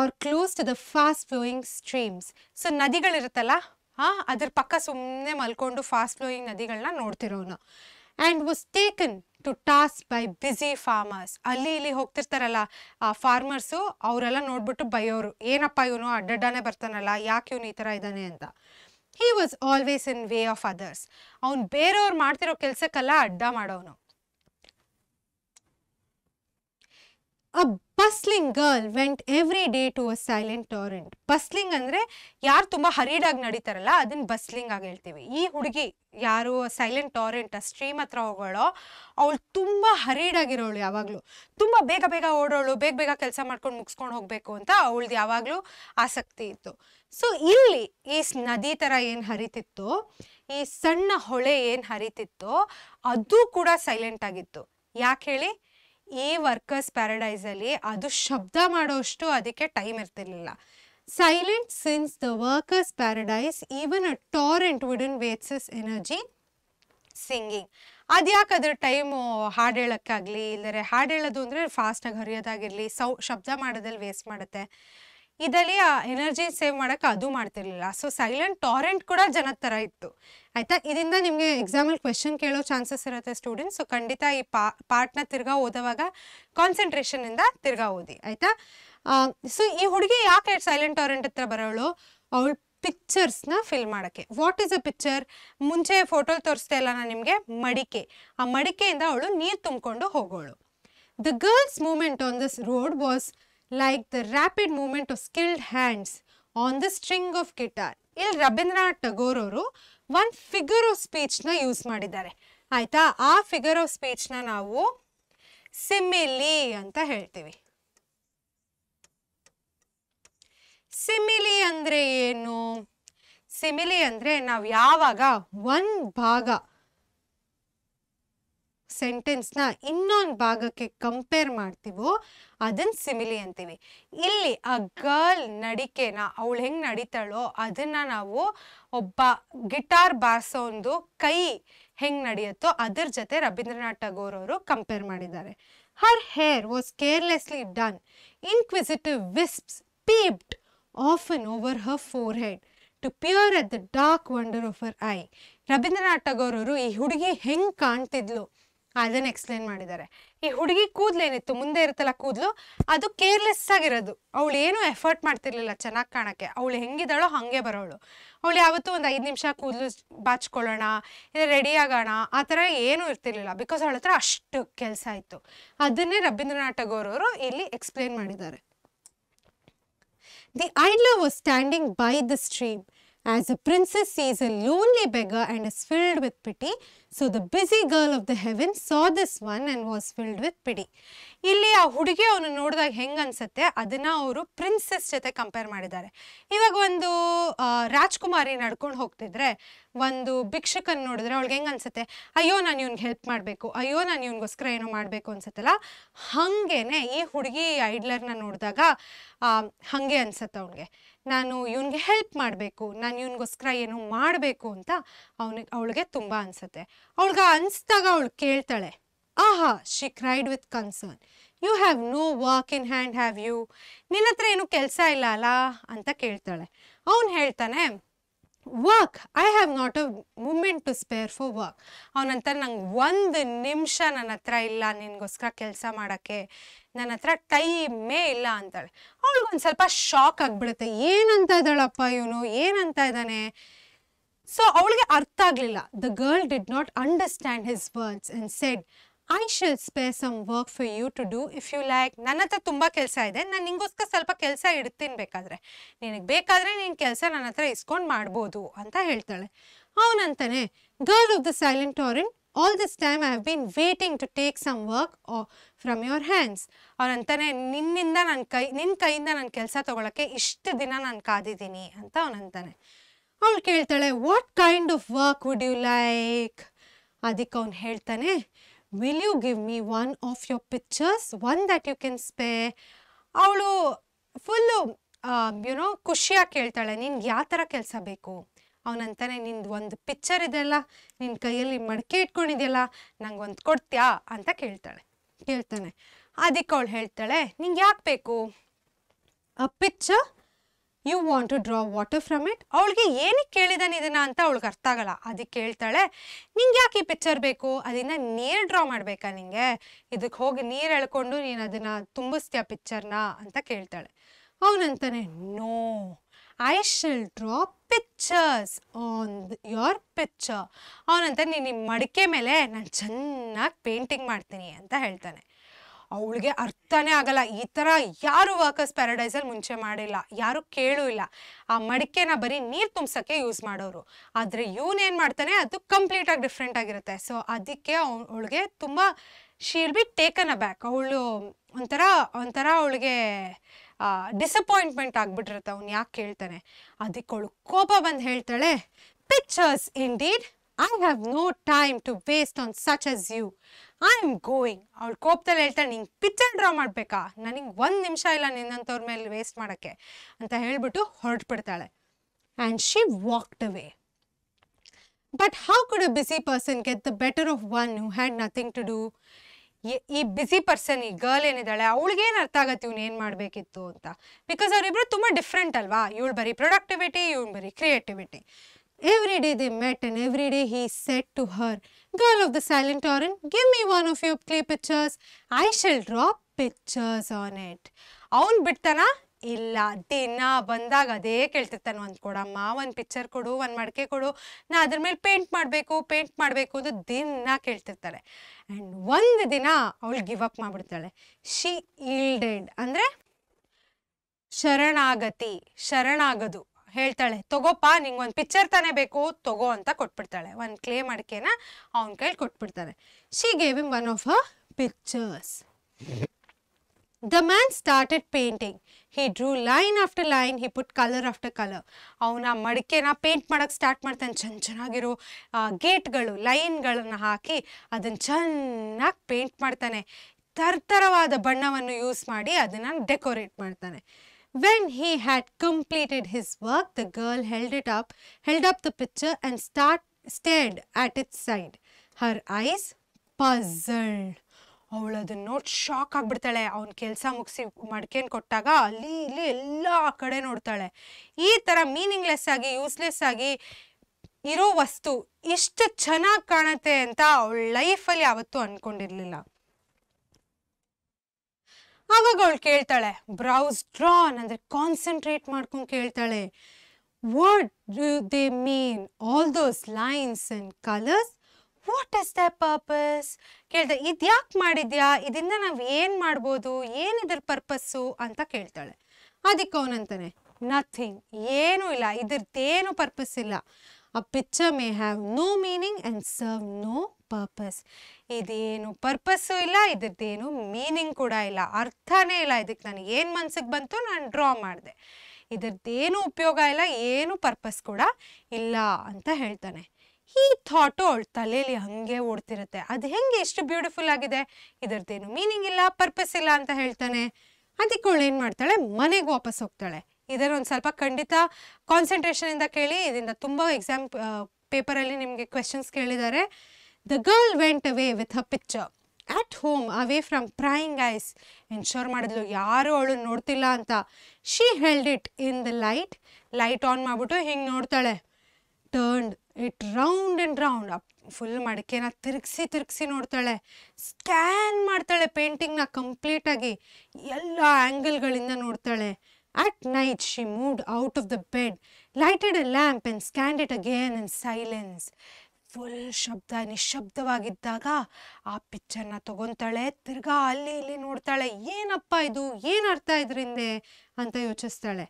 are close to the fast flowing streams so ನದಿಗಳಿರುತ್ತಲ್ಲ ಹಾಂ ಅದ್ರ ಪಕ್ಕ ಸುಮ್ಮನೆ ಮಲ್ಕೊಂಡು ಫಾಸ್ಟ್ ಫ್ಲೋಯಿಂಗ್ ನದಿಗಳನ್ನ ನೋಡ್ತಿರೋನು and was taken to task by busy farmers ಅಲ್ಲಿ ಇಲ್ಲಿ ಹೋಗ್ತಿರ್ತಾರಲ್ಲ ಆ ಫಾರ್ಮರ್ಸು ಅವರೆಲ್ಲ ನೋಡ್ಬಿಟ್ಟು ಬೈಯೋರು ಏನಪ್ಪ ಇವನು ಅಡ್ಡಡ್ಡಾನೆ ಬರ್ತಾನಲ್ಲ ಯಾಕೆ ಇವನು ಈ ಥರ ಇದ್ದಾನೆ ಅಂತ he was always in way of others ಅವ್ನು ಬೇರೆಯವ್ರು ಮಾಡ್ತಿರೋ ಕೆಲಸಕ್ಕೆಲ್ಲ ಅಡ್ಡ ಮಾಡೋನು a bustling girl went every day to a silent torrent bustling ಅಂದರೆ ಯಾರು ತುಂಬ ಹರಿಡಾಗಿ ನಡೀತಾರಲ್ಲ ಅದನ್ನ ಬಸ್ಲಿಂಗ್ ಆಗಿ ಹೇಳ್ತೀವಿ ಈ ಹುಡುಗಿ ಯಾರು ಸೈಲೆಂಟ್ ಟಾರೆಂಟ್ ಆ ಸ್ಟ್ರೀಮ್ ಹತ್ರ ಹೋಗೋಳೋ ಅವಳು ತುಂಬ ಹರಿಡಾಗಿರೋಳು ಯಾವಾಗಲೂ ತುಂಬ ಬೇಗ ಬೇಗ ಓಡೋಳು ಬೇಗ ಬೇಗ ಕೆಲಸ ಮಾಡ್ಕೊಂಡು ಮುಗಿಸ್ಕೊಂಡು ಹೋಗಬೇಕು ಅಂತ ಅವಳದು ಯಾವಾಗಲೂ ಆಸಕ್ತಿ ಇತ್ತು ಸೊ ಇಲ್ಲಿ ಈ ನದಿ ಥರ ಏನು ಹರಿತಿತ್ತು ಈ ಸಣ್ಣ ಹೊಳೆ ಏನು ಹರಿತಿತ್ತು ಅದು ಕೂಡ ಸೈಲೆಂಟ್ ಆಗಿತ್ತು ಯಾಕೆ ಹೇಳಿ ಈ ವರ್ಕರ್ಸ್ ಪ್ಯಾರಡೈಸಲ್ಲಿ ಅದು ಶಬ್ದ ಮಾಡೋಷ್ಟು ಅದಕ್ಕೆ ಟೈಮ್ ಇರ್ತಿರ್ಲಿಲ್ಲ silent since the workers paradise even a torrent wouldn't wastes energy singing ಅದ್ಯಾಕೆ ಅದ್ರ ಟೈಮು ಹಾಡು ಹೇಳೋಕ್ಕಾಗಲಿ ಇಲ್ಲರೆ ಹಾಡು ಹೇಳೋದು ಅಂದರೆ ಫಾಸ್ಟಾಗಿ ಹರಿಯೋದಾಗಿರಲಿ ಸೌ ಶಬ್ದ ಮಾಡೋದಲ್ಲಿ ವೇಸ್ಟ್ ಮಾಡುತ್ತೆ ಇದರಲ್ಲಿ ಆ ಎನರ್ಜಿ ಸೇವ್ ಮಾಡೋಕೆ ಅದು ಮಾಡ್ತಿರ್ಲಿಲ್ಲ ಸೊ ಸೈಲೆಂಟ್ ಟಾರೆಂಟ್ ಕೂಡ ಜನ ಥರ ಇತ್ತು ಆಯಿತಾ ಇದರಿಂದ ನಿಮಗೆ ಎಕ್ಸಾಮಲ್ಲಿ ಕ್ವೆಶನ್ ಕೇಳೋ ಚಾನ್ಸಸ್ ಇರುತ್ತೆ ಸ್ಟೂಡೆಂಟ್ಸ್ ಸೊ ಖಂಡಿತ ಈ ಪಾ ಪಾರ್ಟ್ನ ತಿರ್ಗಾ ಓದೋವಾಗ ಕಾನ್ಸಂಟ್ರೇಷನಿಂದ ತಿರ್ಗಾ ಓದಿ ಆಯಿತಾ ಸೊ ಈ ಹುಡುಗಿ ಯಾಕೆ ಸೈಲೆಂಟ್ ಟಾರೆಂಟ್ ಹತ್ರ ಬರೋಳು ಅವಳು ಪಿಕ್ಚರ್ಸ್ನ ಫಿಲ್ ಮಾಡೋಕ್ಕೆ ವಾಟ್ ಈಸ್ ಅ ಪಿಕ್ಚರ್ ಮುಂಚೆ ಫೋಟೋ ತೋರಿಸ್ತಾ ಇಲ್ಲ ನಾನು ನಿಮಗೆ ಮಡಿಕೆ ಆ ಮಡಿಕೆಯಿಂದ ಅವಳು ನೀರು ತುಂಬಿಕೊಂಡು ಹೋಗೋಳು the girls movement on this road was like the rapid movement of skilled hands on the string of guitar. ಇಲ್ಲಿ ರಬೀಂದ್ರನಾಥ್ ಟಗೋರ್ ಅವರು ಒಂದು ಫಿಗರ್ ಆಫ್ ಸ್ಪೀಚ್ನ ಯೂಸ್ ಮಾಡಿದ್ದಾರೆ ಆಯಿತಾ ಆ ಫಿಗರ್ ಆಫ್ ಸ್ಪೀಚ್ನ ನಾವು ಸಿಮಿಲಿ ಅಂತ ಹೇಳ್ತೀವಿ ಸಿಮಿಲಿ ಅಂದರೆ ಏನು ಸಿಮಿಲಿ ಅಂದರೆ ನಾವು ಯಾವಾಗ ಒಂದು ಭಾಗ ಸೆಂಟೆನ್ಸ್ನ ಇನ್ನೊಂದು ಭಾಗಕ್ಕೆ ಕಂಪೇರ್ ಮಾಡ್ತೀವೋ ಅದನ್ನು ಸಿಮಿಲಿ ಅಂತೀವಿ ಇಲ್ಲಿ ಆ ಗರ್ಲ್ ನಡಿಕೆನ ಅವಳು ಹೆಂಗೆ ನಡೀತಾಳೋ ಅದನ್ನು ನಾವು ಒಬ್ಬ ಗಿಟಾರ್ ಒಂದು ಕೈ ಹೆಂಗೆ ನಡೆಯುತ್ತೋ ಅದರ ಜೊತೆ ರವೀಂದ್ರನಾಥ್ ಟಾಗೋರ್ ಅವರು ಕಂಪೇರ್ ಮಾಡಿದ್ದಾರೆ her hair was carelessly done inquisitive wisps peeped often over her forehead to peer at the dark wonder of her eye Rabindranath Tagore ಅವರು ಈ ಹುಡುಗಿ ಹೆಂಗೆ ಕಾಣ್ತಿದ್ಲು ಅದನ್ನು ಎಕ್ಸ್ಪ್ಲೇನ್ ಮಾಡಿದ್ದಾರೆ ಈ ಹುಡುಗಿ ಕೂದಲೇನಿತ್ತು ಮುಂದೆ ಇರುತ್ತಲ್ಲ ಕೂದಲು ಅದು ಕೇರ್ಲೆಸ್ ಆಗಿರೋದು ಅವಳು ಏನು ಎಫರ್ಟ್ ಮಾಡ್ತಿರ್ಲಿಲ್ಲ ಚೆನ್ನಾಗಿ ಕಾಣೋಕ್ಕೆ ಅವಳು ಹೆಂಗಿದ್ದಾಳೋ ಹಾಗೆ ಬರೋಳು ಅವಳು ಯಾವತ್ತೂ ಒಂದು ಐದು ನಿಮಿಷ ಕೂದಲು ಬಾಚ್ಕೊಳ್ಳೋಣ ಇಲ್ಲ ರೆಡಿ ಆಗೋಣ ಆ ಥರ ಏನೂ ಇರ್ತಿರ್ಲಿಲ್ಲ ಬಿಕಾಸ್ ಅವಳ ಹತ್ರ ಅಷ್ಟು ಕೆಲಸ ಇತ್ತು ಅದನ್ನೇ ರವೀಂದ್ರನಾಥ್ ಟಗೋರ್ ಅವರು ಇಲ್ಲಿ ಎಕ್ಸ್ಪ್ಲೇನ್ ಮಾಡಿದ್ದಾರೆ the idler was standing by the stream As a princess sees a lonely beggar and is filled with pity, so the busy girl of the heaven saw this one and was filled with pity. ಇಲ್ಲಿ ಆ ಹುಡುಗಿ ಅವನು ನೋಡಿದಾಗ ಹೆಂಗೆ ಅನ್ಸುತ್ತೆ ಅದನ್ನ ಅವರು princess ಜೊತೆ ಕಂಪೇರ್ ಮಾಡಿದ್ದಾರೆ ಇವಾಗ ಒಂದು ರಾಜ್ಕುಮಾರಿ ನಡ್ಕೊಂಡು ಹೋಗ್ತಿದ್ರೆ ಒಂದು ಭಿಕ್ಷಕನ್ ನೋಡಿದ್ರೆ ಅವ್ಳಿಗೆ ಹೆಂಗೆ ಅನ್ಸುತ್ತೆ ಅಯ್ಯೋ ನಾನು ಇವ್ನಿಗೆ ಹೆಲ್ಪ್ ಮಾಡಬೇಕು ಅಯ್ಯೋ ನಾನು ಇವನಿಗೋಸ್ಕರ ಏನೋ ಮಾಡಬೇಕು ಅನ್ಸುತ್ತಲ್ಲ ಹಂಗೇನೆ ಈ ಹುಡುಗಿ ಐಡ್ಲರ್ನ ನೋಡಿದಾಗ ಹಂಗೆ ಅನ್ಸುತ್ತೆ ಅವನಿಗೆ ನಾನು ಇವನಿಗೆ ಹೆಲ್ಪ್ ಮಾಡಬೇಕು ನಾನು ಇವನಿಗೋಸ್ಕರ ಏನೋ ಮಾಡಬೇಕು ಅಂತ ಅವನಿಗೆ ಅವಳಿಗೆ ತುಂಬ ಅನ್ಸುತ್ತೆ ಅವಳಿಗೆ ಅನಿಸ್ದಾಗ ಅವಳು ಕೇಳ್ತಾಳೆ ಆಹಾ she cried with concern you have no work in hand have you ನಿನ್ನ ಹತ್ರ ಏನು ಕೆಲಸ ಇಲ್ಲ ಅಲ್ಲ ಅಂತ ಕೇಳ್ತಾಳೆ ಅವನು ಹೇಳ್ತಾನೆ work I have not a moment to spare for work ಅವನಂತ ನಂಗೆ ಒಂದು ನಿಮಿಷ ನನ್ನ ಹತ್ರ ಇಲ್ಲ ನಿನಗೋಸ್ಕರ ಕೆಲಸ ಮಾಡೋಕ್ಕೆ ನನ್ನ ಹತ್ರ ಟೈಮೇ ಇಲ್ಲ ಅಂತಾಳೆ ಅವಳಿಗೊಂದು ಸ್ವಲ್ಪ ಶಾಕ್ ಆಗಿಬಿಡುತ್ತೆ ಏನಂತ ಇದ್ದಾಳಪ್ಪ ಇವನು ಏನಂತ ಇದ್ದಾನೆ ಸೊ ಅವಳಿಗೆ ಅರ್ಥ ಆಗಲಿಲ್ಲ the girl did not understand his words and said I shall spare some work for you to do if you like ನನ್ನ ಹತ್ರ ತುಂಬ ಕೆಲಸ ಇದೆ ನಾನು ನಿಂಗೋಸ್ಕರ ಸ್ವಲ್ಪ ಕೆಲಸ ಇಡ್ತೀನಿ ಬೇಕಾದರೆ ನಿನಗೆ ಬೇಕಾದರೆ ನೀನು ಕೆಲಸ ನನ್ನ ಹತ್ರ ಇಸ್ಕೊಂಡು ಮಾಡ್ಬೋದು ಅಂತ ಹೇಳ್ತಾಳೆ ಅವನಂತಾನೆ girl of the silent in all this time I have been waiting to take some work from your hands ಅವನಂತಾನೆ ನಿನ್ನಿಂದ ನನ್ನ ಕೈ ನಿನ್ನ ಕೈಯಿಂದ ನನ್ನ ಕೆಲಸ ತೊಗೊಳಕ್ಕೆ ಇಷ್ಟು ದಿನ ನಾನು ಕಾದಿದ್ದೀನಿ ಅಂತ ಅವನಂತಾನೆ ಅವಳು ಕೇಳ್ತಾಳೆ what kind of work would you like ಅದಕ್ಕೆ ಅವನು ಹೇಳ್ತಾನೆ will you give me one of your pictures one that you can spare ಅವಳು ಫುಲ್ಲು ಯುನೋ ಖುಷಿಯಾಗಿ ಕೇಳ್ತಾಳೆ ನಿನ್ಗೆ ಯಾವ ಥರ ಕೆಲಸ ಬೇಕು ಅವನಂತಾನೆ ನಿಂದು ಒಂದು ಪಿಕ್ಚರ್ ಇದೆಯಲ್ಲ ನಿನ್ನ ಕೈಯಲ್ಲಿ ಮಡಕೆ ಇಟ್ಕೊಂಡಿದೆಯಲ್ಲ ನಂಗೆ ಒಂದು ಕೊಡ್ತೀಯಾ ಅಂತ ಕೇಳ್ತಾಳೆ ಕೇಳ್ತಾನೆ ಅದಕ್ಕೆ ಅವಳು ಹೇಳ್ತಾಳೆ ನಿಂಗೆ ಯಾಕೆ ಬೇಕು a picture you want to draw water from it ಅವಳಿಗೆ ಏನಕ್ಕೆ ಕೇಳಿದಾನೆ ಇದನ್ನ ಅಂತ ಅವಳಿಗೆ ಅರ್ಥ ಆಗಲ್ಲ ಅದಕ್ಕೆ ಕೇಳ್ತಾಳೆ ನಿಂಗೆ ಯಾಕೆ ಈ ಪಿಕ್ಚರ್ ಬೇಕು ಅದನ್ನು ನೀರು ಡ್ರಾ ಮಾಡಬೇಕಾ ನಿಂಗೆ ಇದಕ್ಕೆ ಹೋಗಿ ನೀರು ಎಳ್ಕೊಂಡು ನೀನು ಅದನ್ನು ತುಂಬಿಸ್ತೀಯ ಪಿಕ್ಚರ್ನ ಅಂತ ಕೇಳ್ತಾಳೆ ಅವನಂತಾನೆ no I shall draw pictures on your picture ಅವನಂತ ನೀನು ನಿಮ್ಮ ಮಡಿಕೆ ಮೇಲೆ ನಾನು ಚೆನ್ನಾಗಿ ಪೇಂಟಿಂಗ್ ಮಾಡ್ತೀನಿ ಅಂತ ಹೇಳ್ತಾನೆ ಅವಳಿಗೆ ಅರ್ಥನೇ ಆಗಲ್ಲ ಈ ಥರ ಯಾರು ವರ್ಕರ್ಸ್ ಪ್ಯಾರಡೈಸಲ್ಲಿ ಮುಂಚೆ ಮಾಡಿಲ್ಲ ಯಾರು ಕೇಳೂ ಇಲ್ಲ ಆ ಮಡಿಕೆನ ಬರೀ ನೀರು ತುಂಬಿಸೋಕ್ಕೆ ಯೂಸ್ ಮಾಡೋರು ಆದರೆ ಇವನೇನು ಮಾಡ್ತಾನೆ ಅದು ಕಂಪ್ಲೀಟಾಗಿ ಡಿಫ್ರೆಂಟ್ ಆಗಿರುತ್ತೆ ಸೊ ಅದಕ್ಕೆ ಅವಳಿಗೆ ತುಂಬ she'll be taken aback ಅವಳು ಒಂಥರ ಒಂಥರ ಅವಳಿಗೆ ಡಿಸಪಾಯಿಂಟ್ಮೆಂಟ್ ಆಗಿಬಿಟ್ಟಿರುತ್ತೆ ಅವ್ನು ಯಾಕೆ ಕೇಳ್ತಾನೆ ಅದಕ್ಕೆ ಅವಳು ಕೋಪ ಬಂದು ಹೇಳ್ತಾಳೆ pictures indeed I have no time to waste on such as you. I am going ಅವಳು ಕೋಪದಲ್ಲಿ ಹೇಳ್ತಾಳೆ ನಿಂಗೆ ಪಿಕ್ಚರ್ ಡ್ರಾ ಮಾಡಬೇಕಾ ನನಗೆ ಒಂದು ನಿಮಿಷ ಇಲ್ಲ ನಿನ್ನಂಥವ್ರ ಮೇಲೆ ವೇಸ್ಟ್ ಮಾಡೋಕ್ಕೆ ಅಂತ ಹೇಳಿಬಿಟ್ಟು ಹೊರಟ್ಬಿಡ್ತಾಳೆ and she walked away but how could a busy person get the better of one who had nothing to do ಈ ಬಿಸಿ ಪರ್ಸನ್ ಈ ಗರ್ಲ್ ಏನಿದ್ದಾಳೆ ಅವಳಿಗೇನು ಅರ್ಥ ಆಗತ್ತೆ ಇವ್ನು ಏನು ಮಾಡಬೇಕಿತ್ತು ಅಂತ ಬಿಕಾಸ್ ಅವರಿಬ್ಬರು ತುಂಬ ಡಿಫ್ರೆಂಟ್ ಅಲ್ವಾ ಇವಳು ಬರೀ ಪ್ರೊಡಕ್ಟಿವಿಟಿ ಇವಳು ಬರೀ creativity Every day they met and every day he said to her, Girl of the Silent Torrent, give me one of your clay pictures. I shall draw pictures on it. ಅವನು ಬಿಡ್ತಾನ ಇಲ್ಲ ದಿನ ಬಂದಾಗ ಅದೇ ಕೇಳ್ತಿರ್ತಾನೆ ಒಂದು ಕೊಡಮ್ಮ ಒಂದು ಪಿಕ್ಚರ್ ಕೊಡು ಒಂದು ಮಡಕೆ ಕೊಡು ನಾ ಅದ್ರ ಮೇಲೆ ಪೇಂಟ್ ಮಾಡಬೇಕು ಪೇಂಟ್ ಮಾಡಬೇಕು ಅಂತ ದಿನ ಕೇಳ್ತಿರ್ತಾಳೆ ಆ್ಯಂಡ್ ಒಂದು ದಿನ ಅವಳು ಗಿವ್ ಅಪ್ ಮಾಡಿಬಿಡ್ತಾಳೆ ಶಿ ಈಲ್ಡೆಡ್ ಅಂದರೆ ಶರಣಾಗತಿ ಶರಣಾಗದು ಹೇಳ್ತಾಳೆ ತಗೋಪ ನಿಂಗೊಂದು ಪಿಕ್ಚರ್ ತಾನೇ ಬೇಕು ತಗೋ ಅಂತ ಕೊಟ್ಬಿಡ್ತಾಳೆ ಒಂದು ಕ್ಲೇ ಮಡಿಕೆನ ಅವ್ನ ಕೈಲಿ ಕೊಟ್ಬಿಡ್ತಾರೆ she gave him one of a pictures the man started painting he drew line after line he put colour after colour ಅವನ ಮಡಿಕೆನ ಪೇಂಟ್ ಮಾಡೋಕ್ಕೆ ಸ್ಟಾರ್ಟ್ ಮಾಡ್ತಾನೆ ಚೆನ್ನ ಚೆನ್ನಾಗಿರೋ ಗೇಟ್ಗಳು ಲೈನ್ಗಳನ್ನು ಹಾಕಿ ಅದನ್ನು ಚೆನ್ನಾಗಿ ಪೇಂಟ್ ಮಾಡ್ತಾನೆ ತರ್ತರವಾದ ಬಣ್ಣವನ್ನು ಯೂಸ್ ಮಾಡಿ ಅದನ್ನು ಡೆಕೋರೇಟ್ ಮಾಡ್ತಾನೆ When he had completed his work, the girl held it up, held up the picture and start, stared at its side. Her eyes puzzled. ಅವಳು ಅದನ್ನ ನೋಡಿ ಶಾಕ್ ಆಗ್ಬಿಡ್ತಾಳೆ ಅವನ ಕೆಲಸ ಮುಗಿಸಿ ಮಡ್ಕೇನ್ ಕೊಟ್ಟಾಗ ಅಲ್ಲಿ ಇಲ್ಲಿ ಎಲ್ಲ ಕಡೆ ನೋಡ್ತಾಳೆ ಈ ಥರ ಮೀನಿಂಗ್ಲೆಸ್ ಆಗಿ ಯೂಸ್ಲೆಸ್ ಆಗಿ ಇರೋ ವಸ್ತು ಇಷ್ಟು ಚೆನ್ನಾಗಿ ಕಾಣುತ್ತೆ ಅಂತ ಅವಳ ಲೈಫಲ್ಲಿ ಯಾವತ್ತೂ ಅಂದ್ಕೊಂಡಿರಲಿಲ್ಲ ಅವಾಗ ಅವಳು ಕೇಳ್ತಾಳೆ ಬ್ರೌಸ್ ಡ್ರಾನ್ ಅಂದರೆ ಕಾನ್ಸಂಟ್ರೇಟ್ ಮಾಡ್ಕೊಂಡು ಕೇಳ್ತಾಳೆ what do they mean all those lines and colours what is the purpose ಕೇಳ್ತಾ ಇದು ಯಾಕೆ ಮಾಡಿದ್ಯಾ ಇದರಿಂದ ನಾವು ಏನು ಮಾಡ್ಬೋದು ಏನು ಇದ್ರ ಪರ್ಪಸ್ಸು ಅಂತ ಕೇಳ್ತಾಳೆ ಅದಕ್ಕೆ ಅವನಂತಾನೆ ನಥಿಂಗ್ ಏನೂ ಇಲ್ಲ ಇದ್ರದ್ದೇನು ಪರ್ಪಸ್ ಇಲ್ಲ ಆ picture may have no meaning and serve no purpose ಇದೇನು ಪರ್ಪಸ್ಸು ಇಲ್ಲ ಇದ್ರದ್ದೇನು ಮೀನಿಂಗ್ ಕೂಡ ಇಲ್ಲ ಅರ್ಥನೇ ಇಲ್ಲ ಇದಕ್ಕೆ ನನಗೆ ಏನು ಮನ್ಸಿಗೆ ಬಂತು ನಾನು ಡ್ರಾ ಮಾಡಿದೆ ಇದ್ರದ್ದೇನು ಉಪಯೋಗ ಇಲ್ಲ ಏನು ಪರ್ಪಸ್ ಕೂಡ ಇಲ್ಲ ಅಂತ ಹೇಳ್ತಾನೆ ಈ ಥಾಟು ಅವಳು ತಲೆಯಲ್ಲಿ ಹಾಗೆ ಓಡ್ತಿರುತ್ತೆ ಅದು ಹೆಂಗೆ ಎಷ್ಟು ಬ್ಯೂಟಿಫುಲ್ ಆಗಿದೆ ಇದರದ್ದೇನು ಮೀನಿಂಗ್ ಇಲ್ಲ ಪರ್ಪಸ್ ಇಲ್ಲ ಅಂತ ಹೇಳ್ತಾನೆ ಅದಕ್ಕೆ ಅವಳು ಏನು ಮಾಡ್ತಾಳೆ ಮನೆಗೆ ವಾಪಸ್ ಹೋಗ್ತಾಳೆ ಒಂದು ಸ್ವಲ್ಪ ಖಂಡಿತ ಕಾನ್ಸಂಟ್ರೇಷನಿಂದ ಕೇಳಿ ಇದರಿಂದ ತುಂಬ ಎಕ್ಸಾಮ್ ಪೇಪರಲ್ಲಿ ನಿಮಗೆ ಕ್ವೆಶನ್ಸ್ ಕೇಳಿದ್ದಾರೆ the girl went away with a picture at home away from prying eyes ensure ಮಾಡಿದ್ಲು ಯಾರು ಅವಳು ನೋಡ್ತಿಲ್ಲ ಅಂತ she held it in the light light on ಮಾಡಿಬಿಟ್ಟು ಹಿಂಗೆ ನೋಡ್ತಾಳೆ turned it round and round full ಮಡಿಕೆನ ತಿರುಗಿಸಿ ತಿರುಗಿಸಿ ನೋಡ್ತಾಳೆ ಸ್ಕ್ಯಾನ್ ಮಾಡ್ತಾಳೆ ಪೇಂಟಿಂಗ್ನ ಕಂಪ್ಲೀಟಾಗಿ ಎಲ್ಲ ಆ್ಯಂಗಲ್ಗಳಿಂದ ನೋಡ್ತಾಳೆ At night she moved out of the bed, lighted a lamp and scanned it again in silence. Full ಶಬ್ದ ನಿಶಬ್ದವಾಗಿದ್ದಾಗ ಆ ಪಿಕ್ಚರ್ನ ತಗೊತಾಳೆ ತಿರ್ಗಾ ಅಲ್ಲಿ ಇಲ್ಲಿ ನೋಡ್ತಾಳೆ ಏನಪ್ಪ ಇದು ಏನು ಅರ್ಥ ಇದರಿಂದೆ ಅಂತ ಯೋಚಿಸ್ತಾಳೆ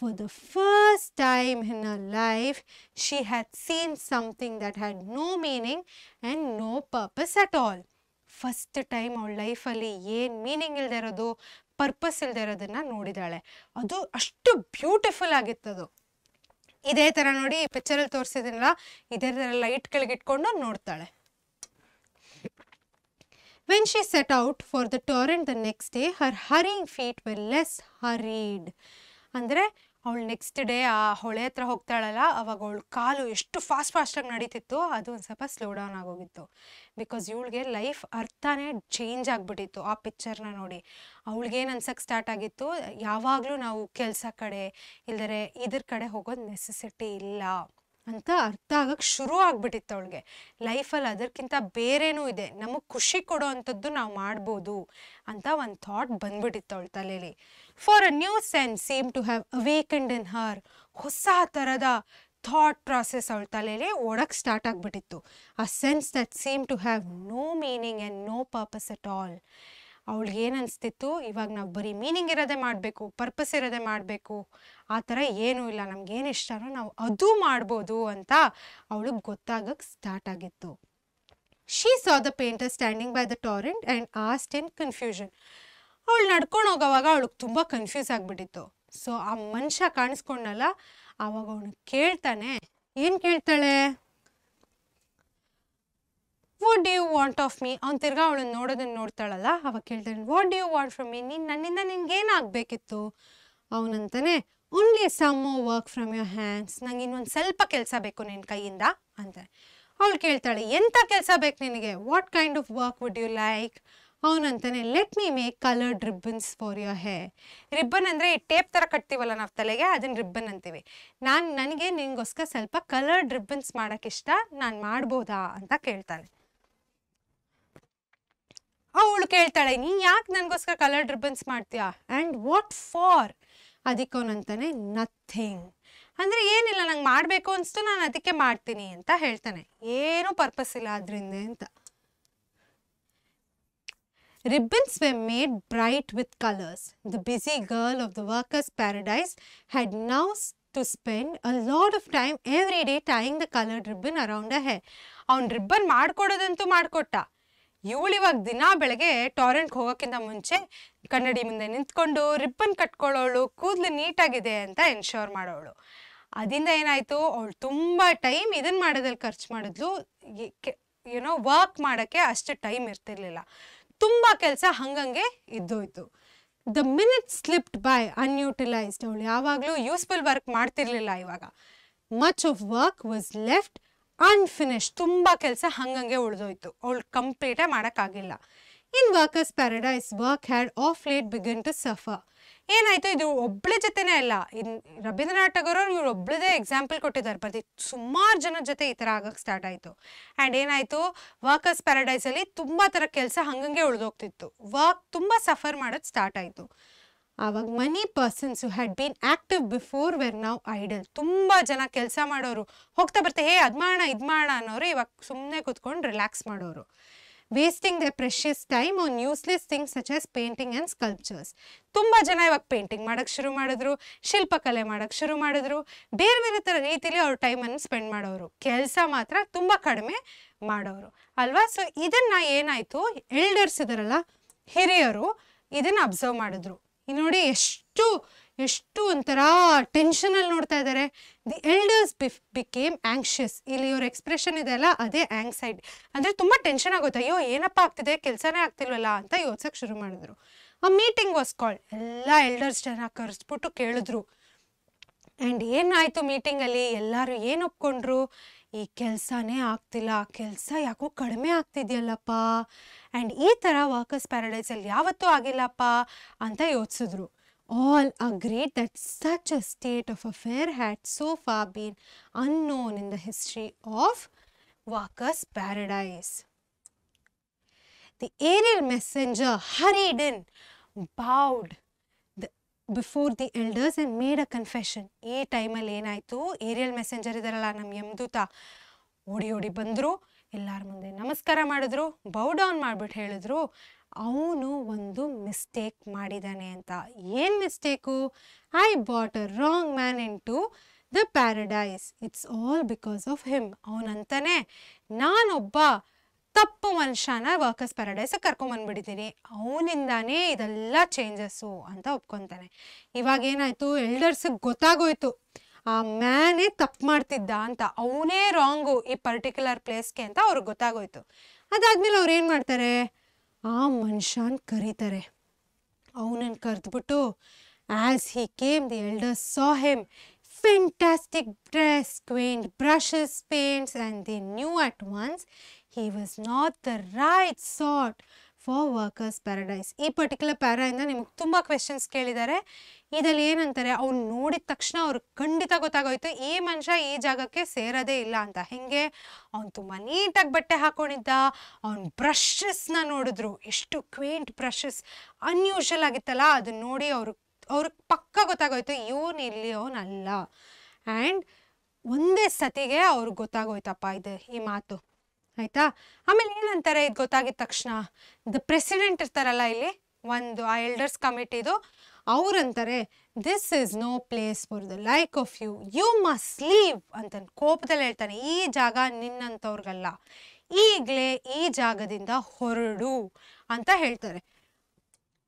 for the first time in a life she had seen something that had no meaning and no purpose at all first time ಅವಳ ಲೈಫಲ್ಲಿ ಏನು ಮೀನಿಂಗ್ ಇಲ್ಲದೆ ಇರೋದು ಪರ್ಪಸ್ ಇಲ್ಲದೆ ಇರೋದನ್ನ ನೋಡಿದಾಳೆ ಅದು ಅಷ್ಟು ಬ್ಯೂಟಿಫುಲ್ ಆಗಿತ್ತದು ಇದೇ ಥರ ನೋಡಿ ಪಿಕ್ಚರ್ ಪಿಕ್ಚರಲ್ಲಿ ತೋರಿಸಿದ್ರಲ್ಲ ಇದೇ ಥರ ಲೈಟ್ಗಳಿಗೆ ಇಟ್ಕೊಂಡು ನೋಡ್ತಾಳೆ when she set out for the torrent the next day her hurrying feet were less hurried ಅಂದರೆ ಅವಳು ನೆಕ್ಸ್ಟ್ ಡೇ ಆ ಹೊಳೆ ಹತ್ರ ಹೋಗ್ತಾಳಲ್ಲ ಅವಾಗ ಅವಳು ಕಾಲು ಎಷ್ಟು ಫಾಸ್ಟ್ ಫಾಸ್ಟಾಗಿ ನಡೀತಿತ್ತು ಅದು ಒಂದು ಸ್ವಲ್ಪ ಸ್ಲೋ ಡೌನ್ ಆಗೋಗಿತ್ತು ಬಿಕಾಸ್ ಇವಳಿಗೆ ಲೈಫ್ ಅರ್ಥನೇ ಚೇಂಜ್ ಆಗಿಬಿಟ್ಟಿತ್ತು ಆ ಪಿಕ್ಚರ್ನ ನೋಡಿ ಅವಳಿಗೇನು ಅನ್ಸಕ್ಕೆ ಸ್ಟಾರ್ಟ್ ಆಗಿತ್ತು ಯಾವಾಗಲೂ ನಾವು ಕೆಲಸ ಕಡೆ ಇಲ್ಲದರೆ ಇದ್ರ ಕಡೆ ಹೋಗೋದು ನೆಸೆಸಿಟಿ ಇಲ್ಲ ಅಂತ ಅರ್ಥ ಆಗಕ್ಕೆ ಶುರು ಆಗ್ಬಿಟ್ಟಿತ್ತು ಅವಳಿಗೆ ಲೈಫಲ್ಲಿ ಅದಕ್ಕಿಂತ ಬೇರೆನೂ ಇದೆ ನಮಗೆ ಖುಷಿ ಕೊಡೋ ಅಂಥದ್ದು ನಾವು ಮಾಡ್ಬೋದು ಅಂತ ಒಂದು ಥಾಟ್ ಬಂದ್ಬಿಟ್ಟಿತ್ತು ಅವಳ ತಲೆಯಲ್ಲಿ for a new sense seem to have awakened in her ಹೊಸ ಥರದ ಥಾಟ್ ಪ್ರಾಸೆಸ್ ಅವಳ ತಲೆಯಲ್ಲಿ ಓಡಕ್ಕೆ ಸ್ಟಾರ್ಟ್ ಆಗಿಬಿಟ್ಟಿತ್ತು ಆ sense that seem to have no meaning and no purpose at all ಅವಳಿಗೆ ಏನು ಅನಿಸ್ತಿತ್ತು ಇವಾಗ ನಾವು ಬರೀ ಮೀನಿಂಗ್ ಇರೋದೇ ಮಾಡಬೇಕು ಪರ್ಪಸ್ ಇರೋದೇ ಮಾಡಬೇಕು ಆ ಥರ ಏನೂ ಇಲ್ಲ ನಮಗೇನು ಇಷ್ಟನೋ ನಾವು ಅದು ಮಾಡ್ಬೋದು ಅಂತ ಅವಳಿಗೆ ಗೊತ್ತಾಗಕ್ಕೆ ಸ್ಟಾರ್ಟ್ ಆಗಿತ್ತು she saw the painter standing by the torrent and asked in confusion ಅವಳು ನಡ್ಕೊಂಡು ಹೋಗೋವಾಗ ಅವಳಿಗೆ ತುಂಬ ಕನ್ಫ್ಯೂಸ್ ಆಗಿಬಿಟ್ಟಿತ್ತು ಸೊ ಆ ಮನುಷ್ಯ ಕಾಣಿಸ್ಕೊಂಡಲ್ಲ ಆವಾಗ ಅವನು ಕೇಳ್ತಾನೆ ಏನು ಕೇಳ್ತಾಳೆ what you want of me ಅವ್ನು ತಿರ್ಗಾ ಅವಳನ್ನು ನೋಡೋದನ್ನ ನೋಡ್ತಾಳಲ್ಲ ಅವಾಗ ಕೇಳ್ತಾನೆ what you want from me ನೀನು ನನ್ನಿಂದ ನಿನ್ಗೇನಾಗಬೇಕಿತ್ತು ಅವನಂತಾನೆ only some work from your hands ನಂಗೆ ಇನ್ನೊಂದು ಸ್ವಲ್ಪ ಕೆಲಸ ಬೇಕು ನಿನ್ನ ಕೈಯಿಂದ ಅಂತ ಅವಳು ಕೇಳ್ತಾಳೆ ಎಂಥ ಕೆಲಸ ಬೇಕು ನಿನಗೆ what kind of work would you like ಅವನಂತಾನೆ let me make coloured ribbons for your hair ribbon ಅಂದರೆ ಈ ಟೇಪ್ ಥರ ಕಟ್ತೀವಲ್ಲ ನಾವು ತಲೆಗೆ ಅದನ್ನ ರಿಬ್ಬನ್ ಅಂತೀವಿ ನಾನು ನನಗೆ ನಿನ್ಗೋಸ್ಕರ ಸ್ವಲ್ಪ ಕಲರ್ಡ್ ರಿಬ್ಬನ್ಸ್ ಇಷ್ಟ ನಾನು ಮಾಡ್ಬೋದಾ ಅಂತ ಕೇಳ್ತಾನೆ ಅವಳು ಕೇಳ್ತಾಳೆ ನೀ ಯಾಕೆ ನನಗೋಸ್ಕರ ಕಲರ್ಡ್ ರಿಬ್ಬನ್ಸ್ ಮಾಡ್ತೀಯಾ ಆ್ಯಂಡ್ ವಾಟ್ ಫಾರ್ ಅದಕ್ಕೆ ಅವನಂತಾನೆ ನಥಿಂಗ್ ಅಂದರೆ ಏನಿಲ್ಲ ನಂಗೆ ಮಾಡಬೇಕು ಅನ್ಸ್ತು ನಾನು ಅದಕ್ಕೆ ಮಾಡ್ತೀನಿ ಅಂತ ಹೇಳ್ತಾನೆ ಏನೂ ಪರ್ಪಸ್ ಇಲ್ಲ ಅದರಿಂದ ಅಂತ Ribbons were made bright with colors. The busy girl of the workers' paradise had now to spend a lot of time every day tying the colored ribbon around her hair. ಅವ್ನು ribbon ಮಾಡ್ಕೊಡೋದಂತೂ ಮಾಡಿಕೊಟ್ಟ ಇವಳು ಇವಾಗ ದಿನ ಬೆಳಗ್ಗೆ ಟಾರೆಂಟ್ಗೆ ಹೋಗೋಕ್ಕಿಂತ ಮುಂಚೆ ಕನ್ನಡಿ ಮುಂದೆ ನಿಂತ್ಕೊಂಡು ರಿಬ್ಬನ್ ಕಟ್ಕೊಳ್ಳೋಳು ಕೂದಲು ನೀಟಾಗಿದೆ ಅಂತ ಎನ್ಶೋರ್ ಮಾಡೋಳು ಅದರಿಂದ ಏನಾಯಿತು ಅವಳು ತುಂಬ ಟೈಮ್ ಇದನ್ನು ಮಾಡೋದ್ರಲ್ಲಿ ಖರ್ಚು ಮಾಡಿದ್ಲು ಏನೋ ವರ್ಕ್ ಮಾಡೋಕ್ಕೆ ಅಷ್ಟು ಟೈಮ್ ಇರ್ತಿರ್ಲಿಲ್ಲ ತುಂಬ ಕೆಲಸ ಹಂಗಂಗೆ ಇದ್ದೋಯ್ತು the minute slipped by unutilised ಅವಳು ಯಾವಾಗಲೂ ಯೂಸ್ಫುಲ್ ವರ್ಕ್ ಮಾಡ್ತಿರ್ಲಿಲ್ಲ ಇವಾಗ much of work was left unfinished ತುಂಬ ಕೆಲಸ ಹಂಗಂಗೆ ಉಳಿದೋಯ್ತು ಅವಳು ಕಂಪ್ಲೀಟೇ ಮಾಡೋಕ್ಕಾಗಿಲ್ಲ in workers paradise work had of late begun to suffer ಏನಾಯಿತು ಇದು ಒಬ್ಬಳ ಜೊತೆನೇ ಅಲ್ಲ ಇನ್ ರವೀಂದ್ರನಾಥ್ ಟಗೋರ್ ಅವ್ರು ಇವ್ರು ಒಬ್ಳದೇ ಎಕ್ಸಾಂಪಲ್ ಕೊಟ್ಟಿದ್ದಾರೆ ಪ್ರತಿ ಸುಮಾರು ಜನ ಜೊತೆ ಈ ಥರ ಆಗೋಕ್ಕೆ ಸ್ಟಾರ್ಟ್ ಆಯಿತು ಆ್ಯಂಡ್ ಏನಾಯಿತು ವರ್ಕರ್ಸ್ ಪ್ಯಾರಡೈಸಲ್ಲಿ ತುಂಬ ಥರ ಕೆಲಸ ಹಂಗಂಗೆ ಉಳಿದೋಗ್ತಿತ್ತು ವರ್ಕ್ ತುಂಬ ಸಫರ್ ಮಾಡೋದು ಸ್ಟಾರ್ಟ್ ಆಯಿತು ಆವಾಗ many persons who had been active before were ನಾವು ಐಡಲ್ ತುಂಬ ಜನ ಕೆಲಸ ಮಾಡೋರು ಹೋಗ್ತಾ ಬರ್ತಾ ಹೇ ಅದು ಮಾಡೋಣ ಇದು ಮಾಡೋಣ ಅನ್ನೋರು ಇವಾಗ ಸುಮ್ಮನೆ ಕೂತ್ಕೊಂಡು ರಿಲ್ಯಾಕ್ಸ್ ಮಾಡೋರು wasting their precious time on useless things such as painting and sculptures. ತುಂಬ ಜನ ಇವಾಗ ಪೇಂಟಿಂಗ್ ಮಾಡೋಕ್ಕೆ ಶುರು ಮಾಡಿದ್ರು ಶಿಲ್ಪಕಲೆ ಮಾಡೋಕ್ಕೆ ಶುರು ಮಾಡಿದ್ರು ಬೇರೆ ಬೇರೆ ಥರ ರೀತಿಲಿ ಅವ್ರ ಟೈಮನ್ನು ಸ್ಪೆಂಡ್ ಮಾಡೋರು ಕೆಲಸ ಮಾತ್ರ ತುಂಬ ಕಡಿಮೆ ಮಾಡೋರು ಅಲ್ವಾ ಸೊ ಇದನ್ನು ಏನಾಯಿತು ಎಲ್ಡರ್ಸ್ ಇದಾರಲ್ಲ ಹಿರಿಯರು ಇದನ್ನು ಅಬ್ಸರ್ವ್ ಮಾಡಿದ್ರು ನೋಡಿ ಎಷ್ಟು ಎಷ್ಟು ಒಂಥರ ಟೆನ್ಷನಲ್ಲಿ ನೋಡ್ತಾ ಇದ್ದಾರೆ ದಿ ಎಲ್ಡರ್ಸ್ ಬಿಫ್ ಬಿಕೇಮ್ ಆ್ಯಂಕ್ಷಿಯಸ್ ಇಲ್ಲಿ ಇವ್ರ ಎಕ್ಸ್ಪ್ರೆಷನ್ ಇದೆಯಲ್ಲ ಅದೇ ಆ್ಯಂಗ್ಸೈಡ್ ಅಂದರೆ ತುಂಬ ಟೆನ್ಷನ್ ಆಗುತ್ತೆ ಅಯ್ಯೋ ಏನಪ್ಪ ಆಗ್ತಿದೆ ಕೆಲಸನೇ ಆಗ್ತಿಲ್ವಲ್ಲ ಅಂತ ಯೋಚಕ್ಕೆ ಶುರು ಮಾಡಿದ್ರು ಆ ಮೀಟಿಂಗ್ ವಾಸ್ ಕಾಲ್ ಎಲ್ಲ ಎಲ್ಡರ್ಸ್ ಜನ ಕರೆಸ್ಬಿಟ್ಟು ಕೇಳಿದ್ರು ಆ್ಯಂಡ್ ಏನಾಯಿತು ಮೀಟಿಂಗಲ್ಲಿ ಎಲ್ಲರೂ ಏನು ಒಪ್ಕೊಂಡ್ರು ಈ ಕೆಲಸನೇ ಆಗ್ತಿಲ್ಲ ಕೆಲಸ ಯಾಕೋ ಕಡಿಮೆ ಆಗ್ತಿದೆಯಲ್ಲಪ್ಪ ಆ್ಯಂಡ್ ಈ ಥರ ವರ್ಕರ್ಸ್ ಪ್ಯಾರಡೈಸಲ್ಲಿ ಯಾವತ್ತೂ ಆಗಿಲ್ಲಪ್ಪ ಅಂತ ಯೋಚಿಸಿದ್ರು all agreed ah, that such a state of affair had so far been unknown in the history of Walker's paradise. The aerial messenger hurried in, bowed the, before the elders and made a confession. ಈ ಟೈಮಲ್ಲಿ ಏನಾಯಿತು aerial messenger ಇದಾರಲ್ಲ ನಮ್ಮ ಯಮದೂತ ಓಡಿ ಓಡಿ ಬಂದರು ಎಲ್ಲರ ಮುಂದೆ ನಮಸ್ಕಾರ ಮಾಡಿದ್ರು bow down, ಮಾಡಿಬಿಟ್ಟು ಹೇಳಿದ್ರು ಅವನು ಒಂದು ಮಿಸ್ಟೇಕ್ ಮಾಡಿದ್ದಾನೆ ಅಂತ ಏನು mistake I brought a wrong man into the paradise it's all because of him ಅವನಂತಾನೆ ನಾನೊಬ್ಬ ತಪ್ಪು ಮನುಷ್ಯನ ವರ್ಕರ್ಸ್ ಪ್ಯಾರಡೈಸಿಗೆ ಕರ್ಕೊಂಬಂದ್ಬಿಟ್ಟಿದ್ದೀನಿ ಅವನಿಂದಾನೇ ಇದೆಲ್ಲ ಚೇಂಜಸ್ಸು ಅಂತ ಒಪ್ಕೊತಾನೆ ಇವಾಗ ಏನಾಯಿತು ಎಲ್ಡರ್ಸಿಗೆ ಗೊತ್ತಾಗೋಯ್ತು ಆ ಮ್ಯಾನೇ ತಪ್ಪು ಮಾಡ್ತಿದ್ದ ಅಂತ ಅವನೇ ರಾಂಗು ಈ ಪರ್ಟಿಕ್ಯುಲರ್ ಪ್ಲೇಸ್ಗೆ ಅಂತ ಅವ್ರಿಗೆ ಗೊತ್ತಾಗೋಯ್ತು ಅದಾದ್ಮೇಲೆ ಅವ್ರು ಏನು ಮಾಡ್ತಾರೆ ಆ ಮನುಷ್ಯನ ಕರೀತಾರೆ ಅವನನ್ನು ಕರೆದ್ಬಿಟ್ಟು as he came the elder saw him fantastic dress quaint brushes paints and the new at once he was not the right sort for workers paradise ಈ ಪರ್ಟಿಕ್ಯುಲರ್ ಪ್ಯಾರಾಯಿಂದ ನಿಮಗೆ ತುಂಬ ಕ್ವೆಶನ್ಸ್ ಕೇಳಿದ್ದಾರೆ ಇದರಲ್ಲಿ ಏನಂತಾರೆ ಅವ್ನು ನೋಡಿದ ತಕ್ಷಣ ಅವ್ರು ಖಂಡಿತ ಗೊತ್ತಾಗೋಯ್ತು ಈ ಮನುಷ್ಯ ಈ ಜಾಗಕ್ಕೆ ಸೇರೋದೇ ಇಲ್ಲ ಅಂತ ಹೆಂಗೆ ಅವ್ನು ತುಂಬ ನೀಟಾಗಿ ಬಟ್ಟೆ ಹಾಕೊಂಡಿದ್ದ ಅವ್ನ ಬ್ರಷಸ್ನ ನೋಡಿದ್ರು ಎಷ್ಟು ಕ್ವೇಂಟ್ ಬ್ರಷಸ್ ಅನ್ಯೂಶಲ್ ಆಗಿತ್ತಲ್ಲ ಅದನ್ನ ನೋಡಿ ಅವರು ಅವ್ರಿಗೆ ಪಕ್ಕ ಗೊತ್ತಾಗೋಯ್ತು ಇವನು ಇಲ್ಲಿ ಅವನಲ್ಲ ಆ್ಯಂಡ್ ಒಂದೇ ಸತಿಗೆ ಅವ್ರಿಗೆ ಗೊತ್ತಾಗೋಯ್ತಪ್ಪ ಇದು ಈ ಮಾತು ಆಯ್ತಾ ಆಮೇಲೆ ಏನಂತಾರೆ ಇದು ಗೊತ್ತಾಗಿದ ತಕ್ಷಣ ದ ಪ್ರೆಸಿಡೆಂಟ್ ಇರ್ತಾರಲ್ಲ ಇಲ್ಲಿ ಒಂದು ಆ ಎಲ್ಡರ್ಸ್ ಕಮಿಟಿದು ಅವ್ರಂತಾರೆ this is no place for the like of you you must leave ಅಂತ ಕೋಪದಲ್ಲಿ ಹೇಳ್ತಾನೆ ಈ ಜಾಗ ನಿನ್ನಂಥವ್ರಿಗಲ್ಲ ಈಗಲೇ ಈ ಜಾಗದಿಂದ ಹೊರಡು ಅಂತ ಹೇಳ್ತಾರೆ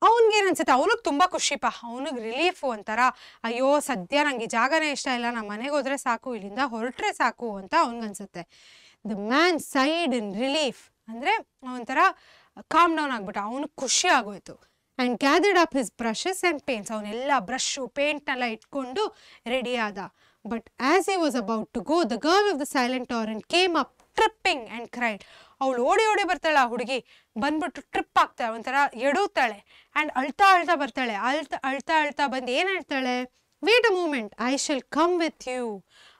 ಅವ್ನಿಗೇನು ಅನ್ಸುತ್ತೆ ಅವನಿಗೆ ತುಂಬ ಖುಷಿಪ ಅವ್ನಿಗೆ ರಿಲೀಫು ಅಂತಾರ ಅಯ್ಯೋ ಸದ್ಯ ನಂಗೆ ಜಾಗನೇ ಇಷ್ಟ ಇಲ್ಲ ನಮ್ಮ ಮನೆಗೆ ಹೋದ್ರೆ ಸಾಕು ಇಲ್ಲಿಂದ ಹೊರಟ್ರೆ ಸಾಕು ಅಂತ ಅವ್ನಿಗನ್ಸುತ್ತೆ the man sighed in relief ಅಂದರೆ ಒಂಥರ ಕಾಮ್ ಡೌನ್ ಆಗ್ಬಿಟ್ಟ ಅವನು ಖುಷಿ ಆಗೋಯ್ತು and gathered up his brushes and paints ಅವನೆಲ್ಲ ಬ್ರಷು ಪೇಂಟ್ನೆಲ್ಲ ಇಟ್ಕೊಂಡು ರೆಡಿ ಆದ but as he was about to go the girl of the silent torrent came up tripping and cried ಅವಳು ಓಡಿ ಓಡಿ ಬರ್ತಾಳೆ ಆ ಹುಡುಗಿ ಬಂದ್ಬಿಟ್ಟು ಟ್ರಿಪ್ ಆಗ್ತಾಳೆ ಒಂಥರ ಎಡುತ್ತಾಳೆ ಆ್ಯಂಡ್ ಅಳ್ತಾ ಅಳ್ತಾ ಬರ್ತಾಳೆ ಅಳ್ತಾ ಅಳ್ತಾ ಅಳ್ತಾ ಬಂದು ಏನು ಹೇಳ್ತಾಳೆ wait a moment I shall come with you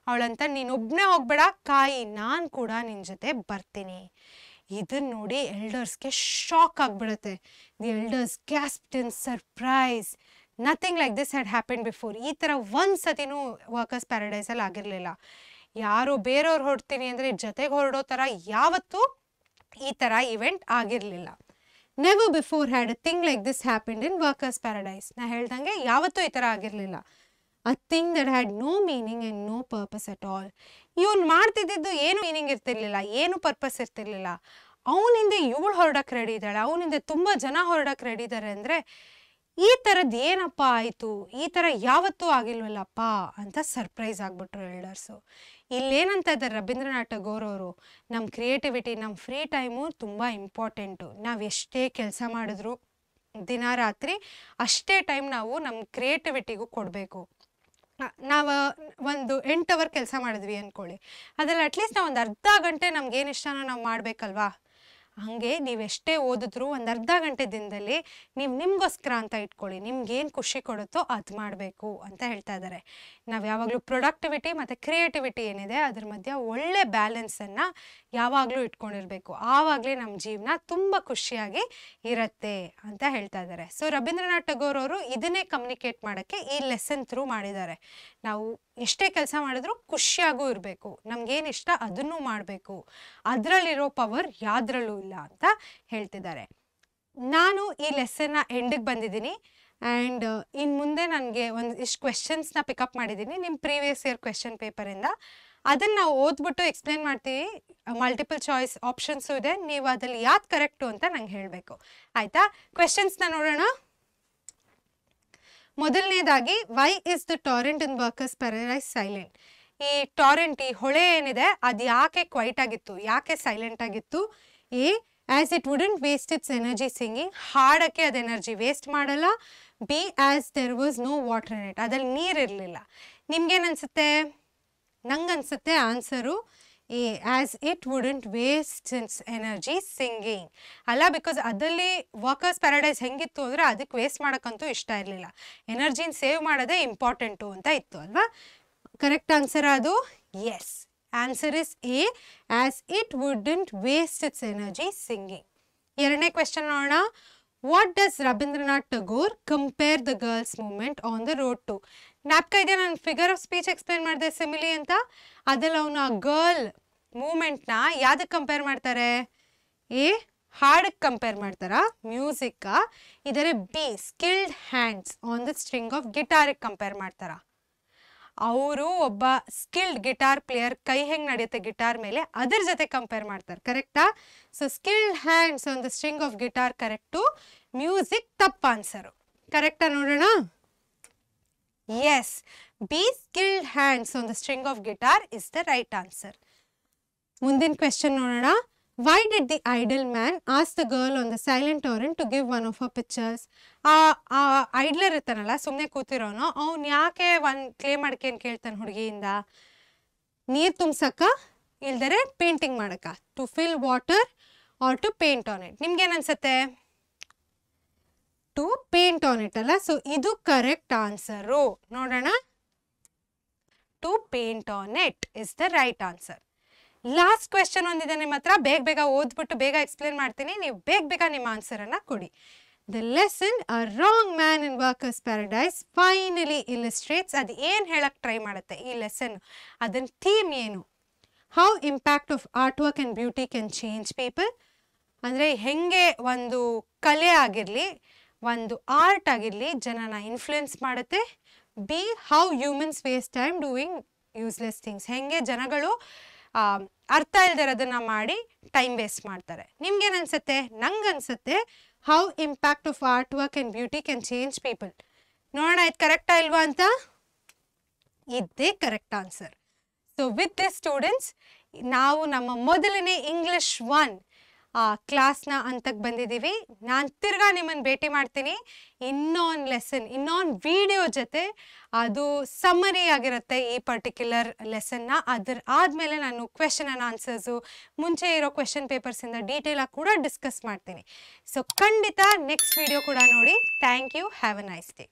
ಅವಳಂತ ನೀನೊಬ್ಬನೇ ಹೋಗ್ಬೇಡ ಕಾಯಿ ನಾನು ಕೂಡ ನಿನ್ನ ಜೊತೆ ಬರ್ತೀನಿ ಇದನ್ನ ನೋಡಿ ಎಲ್ಡರ್ಸ್ಗೆ ಶಾಕ್ ಆಗಿಬಿಡುತ್ತೆ the elders gasped in surprise nothing like this had happen before ಈ ಥರ ಒಂದು ಸತಿನೂ ವರ್ಕರ್ಸ್ ಪ್ಯಾರಡೈಸಲ್ಲಿ ಆಗಿರಲಿಲ್ಲ ಯಾರು ಬೇರೆಯವ್ರು ಹೊಡ್ತೀನಿ ಅಂದರೆ ಜೊತೆಗೆ ಹೊರಡೋ ಥರ ಯಾವತ್ತೂ ಈ ಥರ ಇವೆಂಟ್ ಆಗಿರಲಿಲ್ಲ never before had thing like this happened in workers paradise ನಾ ಹೇಳ್ದಂಗೆ ಯಾವತ್ತೂ ಈ ಥರ ಆಗಿರಲಿಲ್ಲ ಆ thing that had no meaning and no purpose at all ಇವನು ಮಾಡ್ತಿದ್ದಿದ್ದು ಏನು ಮೀನಿಂಗ್ ಇರ್ತಿರ್ಲಿಲ್ಲ ಏನು ಪರ್ಪಸ್ ಇರ್ತಿರ್ಲಿಲ್ಲ ಅವನಿಂದ ಇವಳು ಹೊರಡಕ್ಕೆ ರೆಡಿ ಇದ್ದಾಳೆ ಅವನಿಂದ ತುಂಬ ಜನ ಹೊರಡಕ್ಕೆ ರೆಡಿ ಇದ್ದಾರೆ ಅಂದರೆ ಈ ಥರದ್ದು ಏನಪ್ಪ ಆಯಿತು ಈ ಥರ ಯಾವತ್ತೂ ಆಗಿಲ್ವಲ್ಲಪ್ಪ ಅಂತ ಸರ್ಪ್ರೈಸ್ ಆಗಿಬಿಟ್ರು ಎಲ್ಡರ್ಸು ಇಲ್ಲೇನಂತ ಇದ್ದಾರೆ ರವೀಂದ್ರನಾಥ್ ಟಗೋರ್ ಅವರು ನಮ್ಮ ಕ್ರಿಯೇಟಿವಿಟಿ ನಮ್ಮ ಫ್ರೀ ಟೈಮು ತುಂಬ ಇಂಪಾರ್ಟೆಂಟು ನಾವು ಎಷ್ಟೇ ಕೆಲಸ ಮಾಡಿದ್ರು ದಿನ ರಾತ್ರಿ ಅಷ್ಟೇ ಟೈಮ್ ನಾವು ನಮ್ಮ ಕ್ರಿಯೇಟಿವಿಟಿಗೂ ಕೊಡಬೇಕು ನಾವು ಒಂದು ಎಂಟು ಅವರ್ ಕೆಲಸ ಮಾಡಿದ್ವಿ ಅಂದ್ಕೊಳ್ಳಿ ಅದರಲ್ಲಿ ಅಟ್ಲೀಸ್ಟ್ ನಾವು ಒಂದು ಅರ್ಧ ಗಂಟೆ ನಮ್ಗೆ ಏನು ಇಷ್ಟನೋ ನಾವು ಮಾಡಬೇಕಲ್ವಾ ಹಾಗೆ ನೀವೆಷ್ಟೇ ಓದಿದ್ರು ಒಂದು ಅರ್ಧ ಗಂಟೆ ದಿನದಲ್ಲಿ ನೀವು ನಿಮಗೋಸ್ಕರ ಅಂತ ಇಟ್ಕೊಳ್ಳಿ ನಿಮ್ಗೇನು ಖುಷಿ ಕೊಡುತ್ತೋ ಅದು ಮಾಡಬೇಕು ಅಂತ ಹೇಳ್ತಾ ಇದ್ದಾರೆ ನಾವು ಯಾವಾಗಲೂ ಪ್ರೊಡಕ್ಟಿವಿಟಿ ಮತ್ತು ಕ್ರಿಯೇಟಿವಿಟಿ ಏನಿದೆ ಅದ್ರ ಮಧ್ಯೆ ಒಳ್ಳೆ ಬ್ಯಾಲೆನ್ಸನ್ನು ಯಾವಾಗಲೂ ಇಟ್ಕೊಂಡಿರಬೇಕು ಆವಾಗಲೇ ನಮ್ಮ ಜೀವನ ತುಂಬ ಖುಷಿಯಾಗಿ ಇರುತ್ತೆ ಅಂತ ಹೇಳ್ತಾ ಇದ್ದಾರೆ ಸೊ ರವೀಂದ್ರನಾಥ್ ಟಗೋರ್ ಅವರು ಇದನ್ನೇ ಕಮ್ಯುನಿಕೇಟ್ ಮಾಡೋಕ್ಕೆ ಈ ಲೆಸನ್ ಥ್ರೂ ಮಾಡಿದ್ದಾರೆ ನಾವು ಎಷ್ಟೇ ಕೆಲಸ ಮಾಡಿದ್ರೂ ಖುಷಿಯಾಗೂ ಇರಬೇಕು ನಮ್ಗೇನು ಇಷ್ಟ ಅದನ್ನು ಮಾಡಬೇಕು ಅದರಲ್ಲಿರೋ ಪವರ್ ಯಾವ್ದ್ರಲ್ಲೂ ಇಲ್ಲ ಅಂತ ಹೇಳ್ತಿದ್ದಾರೆ ನಾನು ಈ ಲೆಸನ್ನ ಎಂಡಿಗೆ ಬಂದಿದ್ದೀನಿ ಆ್ಯಂಡ್ ಇನ್ನು ಮುಂದೆ ನನಗೆ ಒಂದು ಇಷ್ಟು ಕ್ವೆಶನ್ಸ್ನ ಪಿಕಪ್ ಮಾಡಿದ್ದೀನಿ ನಿಮ್ಮ ಪ್ರೀವಿಯಸ್ ಇಯರ್ ಕ್ವೆಶನ್ ಪೇಪರಿಂದ ಅದನ್ನು ನಾವು ಓದ್ಬಿಟ್ಟು ಎಕ್ಸ್ಪ್ಲೇನ್ ಮಾಡ್ತೀವಿ ಮಲ್ಟಿಪಲ್ ಚಾಯ್ಸ್ ಆಪ್ಷನ್ಸು ಇದೆ ನೀವು ಅದರಲ್ಲಿ ಯಾವ್ದು ಕರೆಕ್ಟು ಅಂತ ನಂಗೆ ಹೇಳಬೇಕು ಆಯಿತಾ ಕ್ವೆಶನ್ಸ್ನ ನೋಡೋಣ ಮೊದಲನೇದಾಗಿ why is the torrent in workers paradise silent ಈ ಟಾರೆಂಟ್ ಈ ಹೊಳೆ ಏನಿದೆ ಅದು ಯಾಕೆ ಕ್ವೈಟ್ ಆಗಿತ್ತು ಯಾಕೆ ಸೈಲೆಂಟ್ ಆಗಿತ್ತು A as it wouldn't waste its energy singing ಹಾಡೋಕ್ಕೆ ಅದು ಎನರ್ಜಿ ವೇಸ್ಟ್ ಮಾಡಲ್ಲ B as there was no water in it ಅದ್ರಲ್ಲಿ ನೀರಿರಲಿಲ್ಲ ನಿಮ್ಗೇನು ಅನಿಸುತ್ತೆ ನಂಗೆ ಅನಿಸುತ್ತೆ answer as it wouldn't waste its energy singing ಅಲ್ಲ ಬಿಕಾಸ್ ಅದರಲ್ಲಿ ವರ್ಕರ್ಸ್ ಪ್ಯಾರಡೈಸ್ ಹೆಂಗಿತ್ತು ಅಂದರೆ ಅದಕ್ಕೆ ವೇಸ್ಟ್ ಮಾಡೋಕ್ಕಂತೂ ಇಷ್ಟ ಇರಲಿಲ್ಲ ಎನರ್ಜಿನ ಸೇವ್ ಮಾಡೋದೇ ಇಂಪಾರ್ಟೆಂಟು ಅಂತ ಇತ್ತು ಅಲ್ವಾ ಕರೆಕ್ಟ್ ಆನ್ಸರ್ ಅದು yes answer is A as it wouldn't waste its energy singing ಎರಡನೇ ಕ್ವೆಶನ್ ನೋಡೋಣ what does Rabindranath Tagore compare the girls movement on the road to ಜ್ಞಾಪಕ ಇದೆ ನಾನು ಫಿಗರ್ ಆಫ್ ಸ್ಪೀಚ್ ಎಕ್ಸ್ಪ್ಲೇನ್ ಮಾಡಿದೆ ಸಿಮಿಲಿ ಅಂತ ಅದ್ರಲ್ಲಿ ಅವನು ಆ ಗರ್ಲ್ ಮೂಮೆಂಟ್ನ ಯಾವುದಕ್ಕೆ ಕಂಪೇರ್ ಮಾಡ್ತಾರೆ ಎ ಹಾಡಕ್ಕೆ ಕಂಪೇರ್ ಮಾಡ್ತಾರ ಮ್ಯೂಸಿಕ್ಕ ಇದರ B skilled hands on the string of ಗಿಟಾರಿಗೆ ಕಂಪೇರ್ ಮಾಡ್ತಾರಾ ಅವರು ಒಬ್ಬ ಸ್ಕಿಲ್ಡ್ ಗಿಟಾರ್ ಪ್ಲೇಯರ್ ಕೈ ಹೆಂಗ್ ನಡೆಯುತ್ತೆ ಗಿಟಾರ್ ಮೇಲೆ ಅದರ ಜೊತೆ ಕಂಪೇರ್ ಮಾಡ್ತಾರೆ ಕರೆಕ್ಟಾ so skilled hands on the string of guitar correct music ತಪ್ಪ ಆನ್ಸರು ಕರೆಕ್ಟಾ ನೋಡೋಣ yes B skilled hands on the string of guitar is the right answer ಮುಂದಿನ ಕ್ವೆಶನ್ ನೋಡೋಣ Why did the idle man ask the girl on the silent torrent to give one of her pictures? ಆ ಆ ಐಡ್ಲರ್ ಇರ್ತಾನಲ್ಲ ಸುಮ್ಮನೆ ಕೂತಿರೋನು ಅವ್ನು ಯಾಕೆ ಒಂದು clay ಮಾಡ್ಕೇನು ಕೇಳ್ತಾನೆ ಹುಡುಗಿಯಿಂದ ನೀರು ತುಂಬ್ಸಕ್ಕ ಇಲ್ದರೆ ಪೇಂಟಿಂಗ್ ಮಾಡಕ್ಕ to fill water or to paint on it ನಿಮ್ಗೇನು ಅನ್ಸುತ್ತೆ ಟು ಪೇಂಟ್ ಆನ್ ಇಟ್ ಅಲ್ಲ ಸೊ ಇದು ಕರೆಕ್ಟ್ ಆನ್ಸರು ನೋಡೋಣ to paint on it is the right answer last question ಒಂದಿದೆ ನಿಮ್ಮ ಹತ್ರ ಬೇಗ ಬೇಗ ಓದ್ಬಿಟ್ಟು ಬೇಗ ಎಕ್ಸ್ಪ್ಲೇನ್ ಮಾಡ್ತೀನಿ ನೀವು ಬೇಗ ಬೇಗ ನಿಮ್ಮ ಆನ್ಸರನ್ನು ಕೊಡಿ the lesson a wrong man in workers paradise finally illustrates ಅದು ಏನು ಹೇಳಕ್ಕೆ ಟ್ರೈ ಮಾಡುತ್ತೆ ಈ ಲೆಸನ್ ಅದನ್ನ ಥೀಮ್ ಏನು how impact of art work and beauty can change people ಅಂದರೆ ಹೆಂಗೆ ಒಂದು ಕಲೆ ಆಗಿರಲಿ ಒಂದು ಆರ್ಟ್ ಆಗಿರಲಿ ಜನನ ಇನ್ಫ್ಲುಯೆನ್ಸ್ ಮಾಡುತ್ತೆ B how humans waste time doing useless things ಹೆಂಗೆ ಜನಗಳು ಅರ್ಥ ಇಲ್ದಿರೋದನ್ನ ಮಾಡಿ ಟೈಮ್ ವೇಸ್ಟ್ ಮಾಡ್ತಾರೆ ನಿಮ್ಗೇನು ಅನ್ಸುತ್ತೆ ನಂಗೆ ಅನ್ಸುತ್ತೆ how impact of art work and beauty can change people ನೋಡೋಣ ಇದು ಕರೆಕ್ಟಾ ಇಲ್ವಾ ಅಂತ ಇದೇ correct answer so with this students ನಾವು ನಮ್ಮ ಮೊದಲನೇ ಇಂಗ್ಲಿಷ್ ಒನ್ ಕ್ಲಾಸ್ನ ಅಂತಕ್ಕೆ ಬಂದಿದ್ದೀವಿ ನಾನು ತಿರ್ಗಾ ನಿಮ್ಮನ್ನು ಭೇಟಿ ಮಾಡ್ತೀನಿ ಇನ್ನೊಂದು ಲೆಸನ್ ಇನ್ನೊಂದು ವಿಡಿಯೋ ಜೊತೆ ಅದು ಸಮ್ಮರಿ ಆಗಿರುತ್ತೆ ಈ ಪರ್ಟಿಕ್ಯುಲರ್ ಲೆಸನ್ನ ಅದ್ರ ಆದಮೇಲೆ ನಾನು ಕ್ವೆಶನ್ ಆ್ಯಂಡ್ ಆನ್ಸರ್ಸು ಮುಂಚೆ ಇರೋ ಕ್ವೆಶನ್ ಪೇಪರ್ಸಿಂದ ಡೀಟೇಲಾಗಿ ಕೂಡ ಡಿಸ್ಕಸ್ ಮಾಡ್ತೀನಿ ಸೊ ಖಂಡಿತ ನೆಕ್ಸ್ಟ್ ವಿಡಿಯೋ ಕೂಡ ನೋಡಿ thank you have a nice day